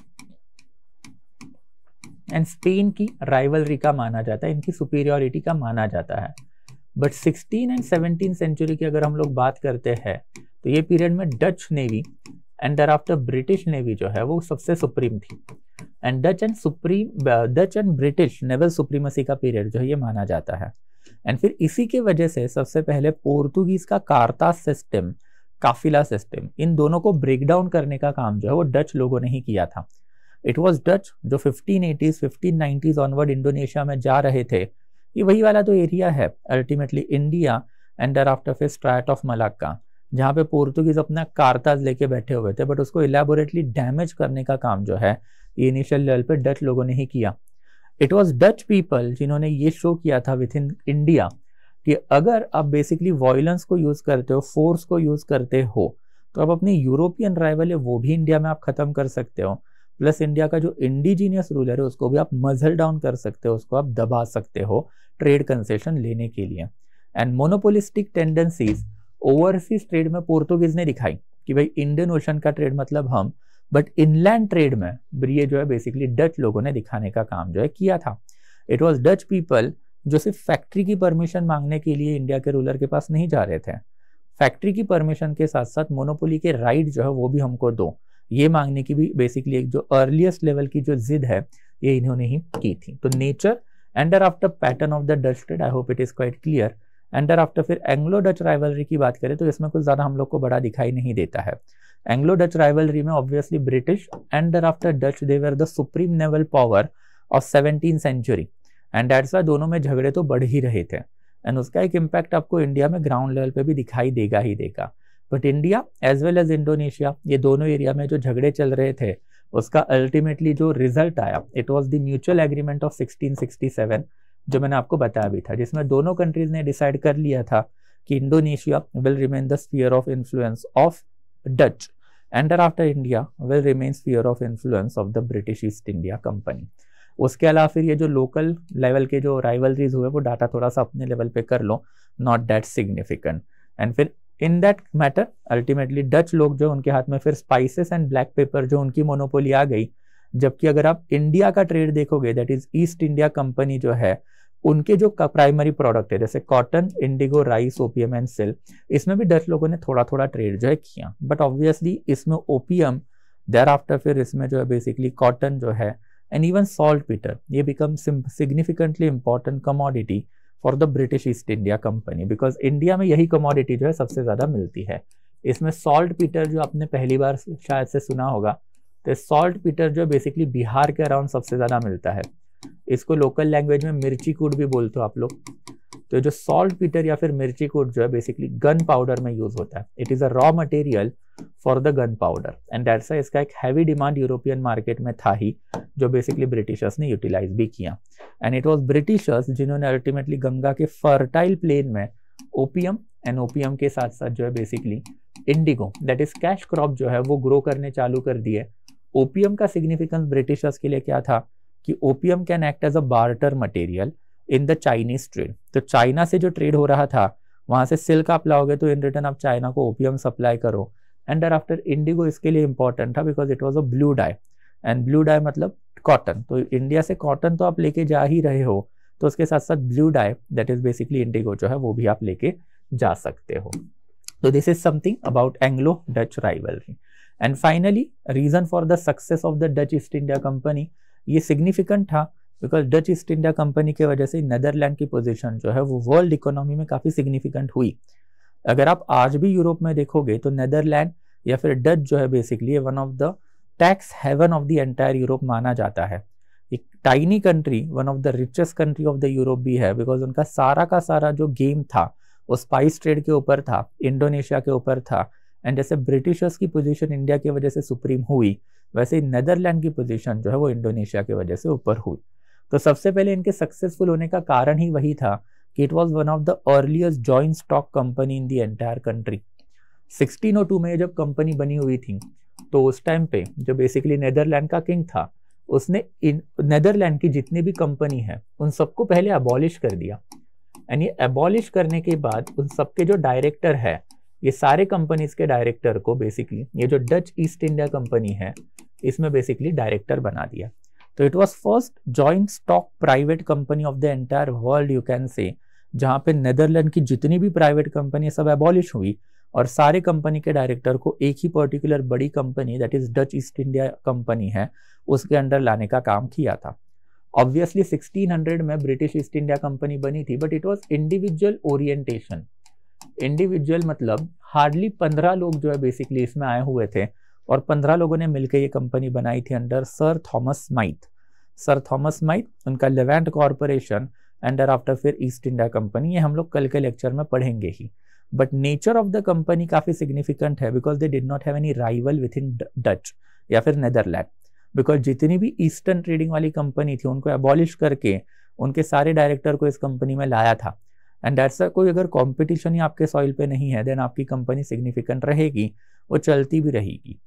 एंड स्पेन की राइवलरी का माना जाता है इनकी सुपीरियोरिटी का माना जाता है बट 16 एंड 17 सेंचुरी की अगर हम लोग बात करते हैं तो ये पीरियड में Dutch navy and there after British navy जो है वो सबसे सुप्रीम थी एंड Dutch and supreme Dutch and British naval supremacy का पीरियड जो है ये माना जाता है एंड फिर इसी के वजह से सबसे पहले पोर्तुगीज का कार्ता सिस्टम काफिला सिस्टम इन दोनों को ब्रेक डाउन करने का काम जो है वो डच लोगों ने ही किया था इट वॉज डच जो fifteen eighties fifteen nineties onward Indonesia में जा रहे थे ये वही वाला तो एरिया है अल्टीमेटली इंडिया एंड डर आफ्टर फिर स्ट्रैट ऑफ मलाक्का जहाँ पे पोर्तुगीज अपना कारताज लेके बैठे हुए थे बट उसको इलेबोरेटली डैमेज करने का काम जो है ये इनिशियल लेवल पे डच लोगों ने ही किया इट वॉज डच पीपल जिन्होंने ये शो किया था विथ इन इंडिया कि अगर आप बेसिकली वॉयलेंस को यूज़ करते हो फोर्स को यूज़ करते हो तो आप अपने यूरोपियन राइवल है वो भी इंडिया में आप ख़त्म कर सकते हो प्लस इंडिया का जो इंडिजीनियस रूलर है उसको भी आप मजल डाउन कर सकते हो उसको आप दबा सकते हो ट्रेड कंसेशन लेने के लिए and monopolistic tendencies overseas trade में पोर्तुगीज ने दिखाई कि भाई इंडियन ओशन का ट्रेड मतलब हम बट इनलैंड ट्रेड में ये जो है बेसिकली डच लोगों ने दिखाने का काम जो है किया था इट वॉज डच पीपल जो सिर्फ फैक्ट्री की परमिशन मांगने के लिए इंडिया के रूलर के पास नहीं जा रहे थे फैक्ट्री की परमिशन के साथ साथ मोनोपोली के राइट जो है वो भी हमको दो ये मांगने की भी बेसिकली एक जो अर्लीस्ट लेवल की जो जिद है ये इन्होंने ही की थी तो nature and there pattern of the Dutch trade I hope it is quite clear and there फिर एंग्लो डच राइवलरी की बात करें तो इसमें कुछ ज़्यादा हम लोग को बड़ा दिखाई नहीं देता है एंग्लो डच राइवलरी में ऑब्वियसली ब्रिटिश एंड डर thereafter Dutch they were the supreme naval power of seventeen century and that's why दोनों में झगड़े तो बढ़ ही रहे थे एंड उसका एक इम्पैक्ट आपको इंडिया में ग्राउंड लेवल पे भी दिखाई देगा ही देगा but India as well as Indonesia ये दोनों एरिया में जो झगड़े चल रहे थे उसका अल्टीमेटली जो रिजल्ट आया it was the mutual agreement of 1667 जो मैंने आपको बताया भी था जिसमें दोनों कंट्रीज ने डिसाइड कर लिया था कि Indonesia will remain the sphere of influence of Dutch and after India will remain sphere of influence of the British East India Company उसके अलावा फिर ये जो लोकल लेवल के जो राइवलरीज हुए वो डाटा थोड़ा सा अपने लेवल पे कर लो नॉट दैट सिग्निफिकेंट एंड फिर in that matter ultimately Dutch लोग जो उनके हाथ में फिर स्पाइसेस एंड ब्लैक पेपर जो उनकी मोनोपोली आ गई जबकि अगर आप इंडिया का ट्रेड देखोगे that is East India company जो है उनके जो प्राइमरी प्रोडक्ट है जैसे cotton indigo rice opium and silk इसमें भी डच लोगों ने थोड़ा थोड़ा ट्रेड जो है किया बट ऑब्वियसली इसमें ओपीएम देर आफ्टर फिर इसमें जो है बेसिकली कॉटन जो है एंड इवन सॉल्ट पीटर ये become significantly important commodity for the British East India Company because India में यही कमोडिटी जो है सबसे ज़्यादा मिलती है इसमें सॉल्ट पीटर जो आपने पहली बार शायद से सुना होगा तो सॉल्ट पीटर जो बेसिकली बिहार के अराउंड सबसे ज़्यादा मिलता है इसको लोकल लैंग्वेज में मिर्ची कूट भी बोलते हो आप लोग तो जो सॉल्ट पीटर या फिर मिर्ची कूट जो है बेसिकली गन पाउडर में यूज होता है it is a raw material for the gunpowder and that's इसका एक हैवी डिमांड यूरोपियन मार्केट में था ही जो बेसिकली ब्रिटिशर्स ने यूटिलाइज भी किया एंड इट वॉज ब्रिटिशर्स जिन्होंने अल्टीमेटली गंगा के फर्टाइल प्लेन में ओपीएम एंड ओपीएम के साथ साथ जो है basically indigo that is cash crop जो है वो ग्रो करने चालू कर दिए ओपीएम का सिग्निफिकेंस ब्रिटिशर्स के लिए क्या था कि opium can act as a barter material in the Chinese trade तो चाइना से जो ट्रेड हो रहा था वहाँ से सिल्क आप लाओगे तो इन रिटर्न आप चाइना को ओपियम सप्लाई करो एंड डर आफ्टर इंडिगो इसके लिए इंपॉर्टेंट था because it was a blue dye and blue dye मतलब कॉटन तो इंडिया से कॉटन तो आप लेके जा ही रहे हो तो उसके साथ साथ blue dye that is basically indigo जो है वो भी आप लेके जा सकते हो तो this is something about Anglo Dutch rivalry and finally reason for the success of the Dutch east India Company ये सिग्निफिकेंट था because Dutch east India Company की वजह से नदरलैंड की पोजिशन जो है वो वर्ल्ड इकोनॉमी में काफ़ी सिग्निफिकेंट हुई अगर आप आज भी यूरोप में देखोगे तो नदरलैंड या फिर डच जो है basically one of the tax haven of the entire Europe माना जाता है एक tiny country one of the richest country of the Europe भी है बिकॉज उनका सारा का सारा जो गेम था वो स्पाइस ट्रेड के ऊपर था इंडोनेशिया के ऊपर था एंड जैसे ब्रिटिशर्स की पोजीशन इंडिया की वजह से सुप्रीम हुई वैसे नदरलैंड की पोजीशन जो है वो इंडोनेशिया की वजह से ऊपर हुई तो सबसे पहले इनके सक्सेसफुल होने का कारण ही वही था कि it was one of the earliest joint stock company in the entire country 1602 में जब कंपनी बनी हुई थी तो उस टाइम पे जो बेसिकली नेदरलैंड का किंग था उसने इन नेदरलैंड की जितनी भी कंपनी है उन सबको पहले अबॉलिश कर दिया एंड ये एबॉलिश करने के बाद उन सबके जो डायरेक्टर है ये सारे कंपनीज के डायरेक्टर को बेसिकली ये जो डच ईस्ट इंडिया कंपनी है इसमें बेसिकली डायरेक्टर बना दिया तो it was first joint stock private company of the entire world you can say जहाँ पे नेदरलैंड की जितनी भी प्राइवेट कंपनी सब एबॉलिश हुई और सारे कंपनी के डायरेक्टर को एक ही पर्टिकुलर बड़ी company that is Dutch east India Company है उसके अंडर लाने का काम किया था ऑब्वियसली 1600 में ब्रिटिश ईस्ट इंडिया कंपनी बनी थी but it was individual orientation individual मतलब हार्डली पंद्रह लोग जो है बेसिकली इसमें आए हुए थे और पंद्रह लोगों ने मिलकर ये कंपनी बनाई थी under sir Thomas Smythe sir Thomas Smythe उनका लेवेंट कॉरपोरेशन अंडर आफ्टर फिर ईस्ट इंडिया कंपनी ये हम लोग कल के लेक्चर में पढ़ेंगे ही but nature of the company काफ़ी सिग्निफिकेंट है because they did not have any rival within Dutch या फिर नेदरलैंड बिकॉज जितनी भी ईस्टर्न ट्रेडिंग वाली कंपनी थी उनको एबॉलिश करके उनके सारे डायरेक्टर को इस कंपनी में लाया था एंड दैट्स कोई अगर कॉम्पिटिशन ही आपके सॉइल पे नहीं है देन आपकी कंपनी सिग्निफिकेंट रहेगी वो चलती भी रहेगी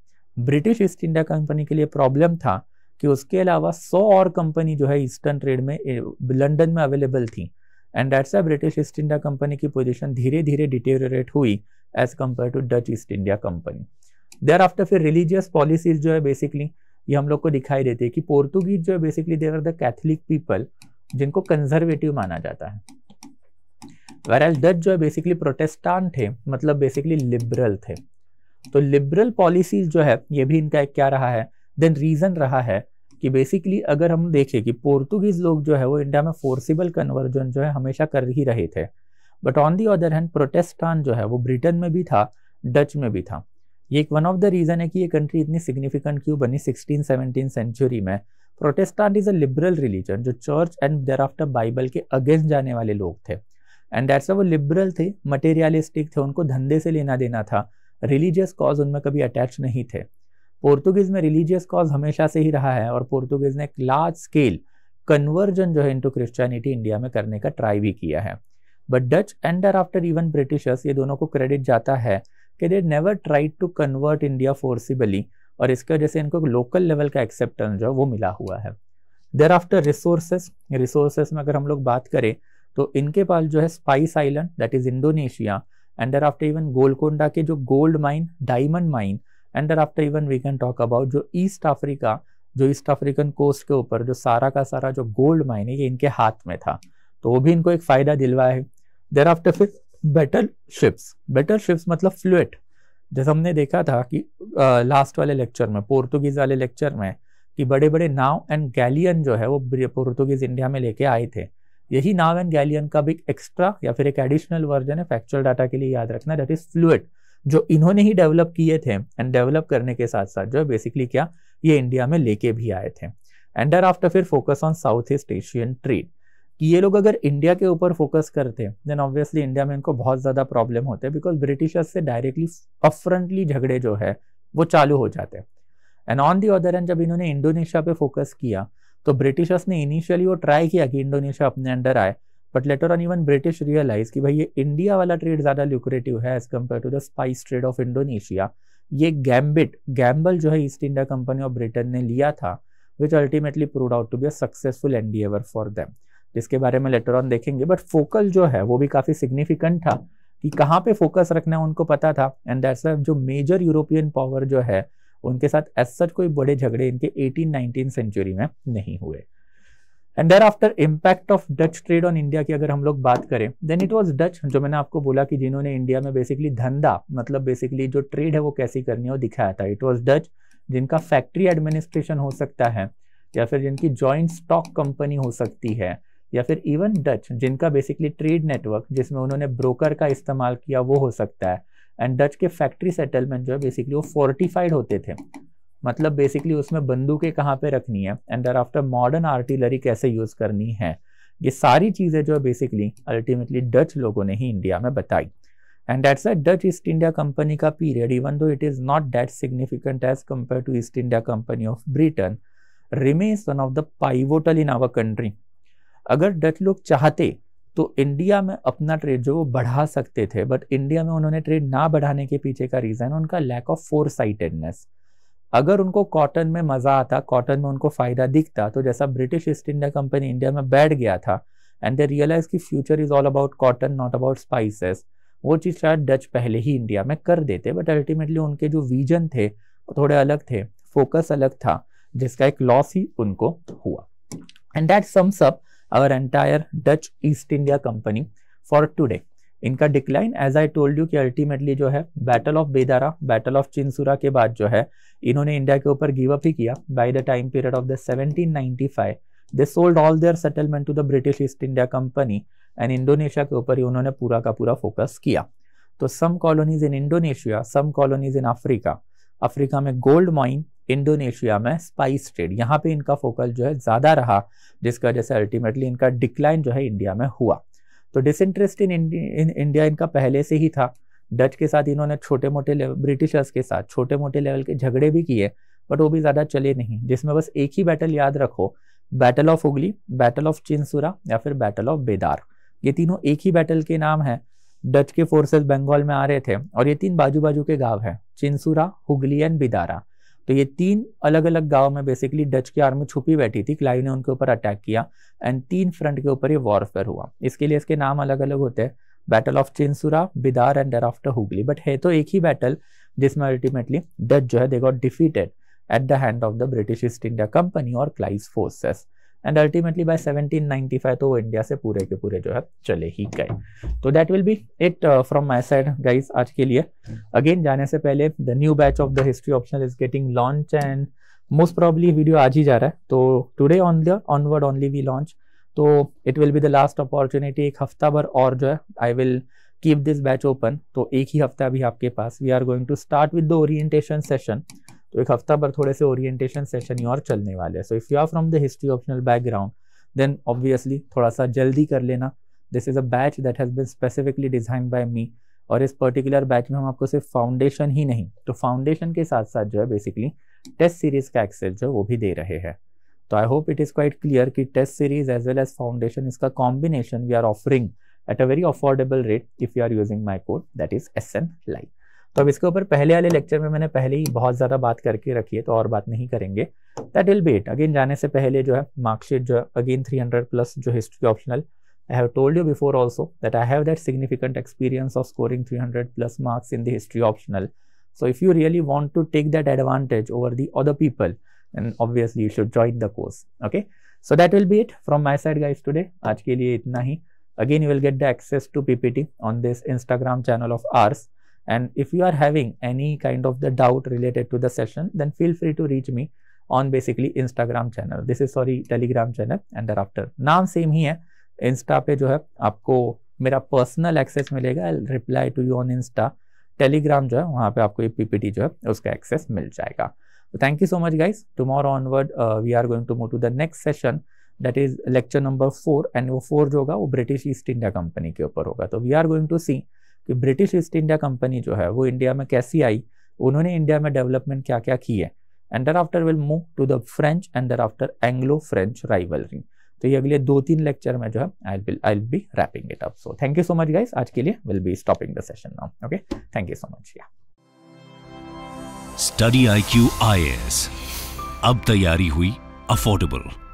ब्रिटिश ईस्ट इंडिया कंपनी के लिए प्रॉब्लम था कि उसके अलावा 100 और कंपनी जो है ईस्टर्न ट्रेड में लंदन में अवेलेबल थी and that's a British East India Company की पोजीशन धीरे धीरे डिटेरियोरेट हुई as compare to Dutch east India Company there after फिर रिलीजियस पॉलिसीज जो है बेसिकली ये हम लोग को दिखाई देती है कि पोर्तुगीज जो है basically there are the Catholic people जिनको कंजर्वेटिव माना जाता है वेर एल डच जो है बेसिकली प्रोटेस्टान थे मतलब बेसिकली लिबरल थे तो लिबरल पॉलिसीज जो है ये भी इनका एक क्या रहा है देन रीजन रहा है कि बेसिकली अगर हम देखें कि पोर्तुगीज लोग जो है वो इंडिया में फोर्सिबल कन्वर्जन जो है हमेशा कर ही रहे थे but on the other hand Protestant जो है वो ब्रिटेन में भी था डच में भी था ये एक वन ऑफ द रीज़न है कि ये कंट्री इतनी सिग्निफिकेंट क्यों बनी सिक्सटीन सेवनटीन सेंचुरी में Protestant is a liberal religion जो church and there thereafter Bible के अगेंस्ट जाने वाले लोग थे एंड दैट्स वो लिबरल थे मटेरियलिस्टिक थे उनको धंधे से लेना देना था रिलीजियस कॉज उनमें कभी अटैच नहीं थे पोर्तुगीज़ में रिलीजियस कॉज हमेशा से ही रहा है और पोर्तुगीज़ ने एक लार्ज स्केल कन्वर्जन जो है इंटू क्रिश्चियनिटी इंडिया में करने का ट्राई भी किया है बट डच एंड डर आफ्टर इवन ब्रिटिशर्स ये दोनों को क्रेडिट जाता है कि they never tried to convert India forcibly और इसकी वजह से इनको लोकल लेवल का एक्सेप्टेंस जो है वो मिला हुआ है देर आफ्टर रिसोर्सेस रिसोर्सेस में अगर हम लोग बात करें तो इनके पास जो है spice island that is Indonesia and thereafter even Golconda के जो gold mine diamond mine and after even we can talk about जो ईस्ट अफ्रीका जो ईस्ट अफ्रीकन कोस्ट के ऊपर जो सारा का सारा जो गोल्ड माइन है ये इनके हाथ में था तो वो भी इनको एक फ़ायदा दिलवाया है देर आफ्टर फिर बेटर शिप्स बेटर शिप्स मतलब फ्लुएट जैसे हमने देखा था कि आ, लास्ट वाले लेक्चर में पोर्तुगीज वाले लेक्चर में कि बड़े बड़े नाव एंड गैलियन जो है वो पोर्तुगीज इंडिया में लेके आए थे यही नाव एंड गैलियन का भी एक्स्ट्रा या फिर एक एडिशनल वर्जन है फैक्चुअल डाटा के लिए याद रखना दैट इज फ्लूड जो इन्होंने ही डेवलप किए थे एंड डेवलप करने के साथ साथ जो बेसिकली क्या ये इंडिया में लेके भी आए थे एंड डर आफ्टर फिर focus on South East Asian trade कि ये लोग अगर इंडिया के ऊपर फोकस करते देन ऑब्वियसली इंडिया में इनको बहुत ज़्यादा प्रॉब्लम होते हैं बिकॉज ब्रिटिशर्स से डायरेक्टली अफ्रंटली झगड़े जो है वो चालू हो जाते हैं and on the other hand जब इन्होंने इंडोनेशिया पे फोकस किया तो ब्रिटिशर्स ने इनिशियली वो ट्राई किया कि इंडोनेशिया अपने अंडर आए but later on even British realise कि भाई ये इंडिया वाला ट्रेड ज़्यादा ल्यूक्रेटिव है as compare to the spice trade of Indonesia ये गैम्बिट गैम्बल जो है East India Company of Britain ने लिया था which ultimately prove out to be a successful endeavour for them जिसके बारे में लेटर ऑन देखेंगे बट फोकल जो है वो भी काफ़ी सिग्निफिकेंट था कि कहाँ पे फोकस रखना है उनको पता था एंड दैट्स जो मेजर यूरोपियन पावर जो है उनके साथ एज सच कोई बड़े झगड़े इनके एटीन नाइनटीन सेंचुरी में नहीं हुए and there thereafter impact of Dutch trade on India की अगर हम लोग बात करें देन इट वॉज डच जो मैंने आपको बोला कि जिन्होंने इंडिया में बेसिकली धंधा मतलब बेसिकली जो ट्रेड है वो कैसी करनी है वो दिखाया था इट वॉज डच जिनका फैक्ट्री एडमिनिस्ट्रेशन हो सकता है या फिर जिनकी ज्वाइंट स्टॉक कंपनी हो सकती है या फिर इवन डच जिनका बेसिकली ट्रेड नेटवर्क जिसमें उन्होंने ब्रोकर का इस्तेमाल किया वो हो सकता है एंड डच के फैक्ट्री सेटलमेंट जो है बेसिकली वो फोर्टिफाइड होते थे मतलब बेसिकली उसमें बंदूकें कहाँ पे रखनी है and there thereafter modern artillery कैसे यूज़ करनी है ये सारी चीज़ें जो है बेसिकली अल्टीमेटली डच लोगों ने ही इंडिया में बताई and that's a Dutch east India company का period even though it is not that significant as compare to East India Company of Britain remains one of the pivotal in our country अगर Dutch लोग चाहते तो India में अपना trade जो वो बढ़ा सकते थे बट इंडिया में उन्होंने ट्रेड ना बढ़ाने के पीछे का रीज़न उनका लैक ऑफ फोर साइटेडनेस अगर उनको कॉटन में मज़ा आता कॉटन में उनको फ़ायदा दिखता तो जैसा British East India Company India में बैठ गया था एंड दे रियलाइज कि future is all about cotton not about spices वो चीज़ शायद डच पहले ही इंडिया में कर देते बट अल्टीमेटली उनके जो विजन थे वो थोड़े अलग थे फोकस अलग था जिसका एक लॉस ही उनको हुआ and that sums up our entire Dutch East India Company for today. इनका decline as I told you कि अल्टीमेटली जो है battle of Bedara battle of Chinsurah के बाद जो है इन्होंने इंडिया के ऊपर गिव अप ही किया by the time period of the 1795 they sold all their settlement to the British East India company and Indonesia के ऊपर ही उन्होंने पूरा का पूरा फोकस किया तो some colonies in Indonesia some colonies in Africa Africa में गोल्ड माइन इंडोनेशिया में स्पाइस ट्रेड यहाँ पे इनका फोकस जो है ज़्यादा रहा जिसका वजह से अल्टीमेटली इनका डिक्लाइन जो है इंडिया में हुआ तो डिसइंटरेस्ट इन इन इंडिया इनका पहले से ही था डच के साथ इन्होंने छोटे मोटे ब्रिटिशर्स के साथ छोटे मोटे लेवल के झगड़े भी किए बट वो भी ज़्यादा चले नहीं जिसमें बस एक ही बैटल याद रखो battle of Hooghly battle of Chinsurah या फिर बैटल ऑफ बेदार ये तीनों एक ही बैटल के नाम हैं डच के फोर्सेस बंगाल में आ रहे थे और ये तीन बाजू बाजू के गांव हैं चिंसुरा हुगली एंड बिदारा तो ये तीन अलग अलग गांव में बेसिकली डच की आर्मी छुपी बैठी थी क्लाइव ने उनके ऊपर अटैक किया एंड तीन फ्रंट के ऊपर ये वॉरफेयर हुआ इसके लिए इसके नाम अलग अलग होते हैं battle of Chinsurah Bedara and डर आफ्टर हुगली बट है तो एक ही बैटल जिसमें अल्टीमेटली डच जो है they got defeated at the hand of the British East India Company और Clive forces and ultimately by 1795 तो वो इंडिया से पूरे के पूरे जो है चले ही गए तो that will be it from my side guys आज के लिए अगेन जाने से पहले the new batch of the history optional is getting launch and most probably video आज ही जा रहा है तो today on the onward only we launch तो it will be the last opportunity एक हफ्ता भर और जो है I will keep this batch open तो एक ही हफ्ता अभी आपके पास we are going to start with the orientation session तो एक हफ्ता भर थोड़े से ओरिएंटेशन सेशन और चलने वाले हैं so if you are from the history optional background then obviously थोड़ा सा जल्दी कर लेना this is a batch that has been specifically designed by me और इस पर्टिकुलर बैच में हम आपको सिर्फ फाउंडेशन ही नहीं तो फाउंडेशन के साथ साथ जो है बेसिकली टेस्ट सीरीज़ का एक्सेस जो है वो भी दे रहे हैं तो I hope it is quite clear कि test series as well as foundation इसका combination we are offering at a very affordable rate if you are using my code that is S N light तो अब इसके ऊपर पहले वाले lecture में मैंने पहले ही बहुत ज़्यादा बात करके रखी है तो और बात नहीं करेंगे that will be it again जाने से पहले जो है मार्कशीट जो है अगेन 300 प्लस जो history optional I have told you before also that I have that significant experience of scoring 300 plus marks in the history optional. So if you really want to take that advantage over the other people, then obviously you should join the course. Okay. So that will be it from my side guys today. आज के लिए इतना ही. Again you will get the access to PPT on this Instagram channel of ours. And if you are having any kind of the doubt related to the session, then feel free to reach me on basically Instagram channel. This is sorry Telegram channel and thereafter. नाम same ही है Insta पे जो है आपको मेरा personal access मिलेगा I reply to you on Insta Telegram जो है वहाँ पे आपको ये पीपीटी जो है उसका एक्सेस मिल जाएगा तो thank you so much guys tomorrow onward we are going to move to the next session that is lecture number four and वो फोर जो होगा वो ब्रिटिश ईस्ट इंडिया कंपनी के ऊपर होगा तो we are going to see कि British East India company जो है वो इंडिया में कैसी आई उन्होंने इंडिया में डेवलपमेंट क्या क्या की है and there thereafter will move to the French and there thereafter Anglo French rivalry तो ये अगले दो तीन लेक्चर में जो है I will I be wrapping it up so thank you so much guys आज के लिए will be stopping the session now okay thank you so much या study I Q I S अब तैयारी हुई अफोर्डेबल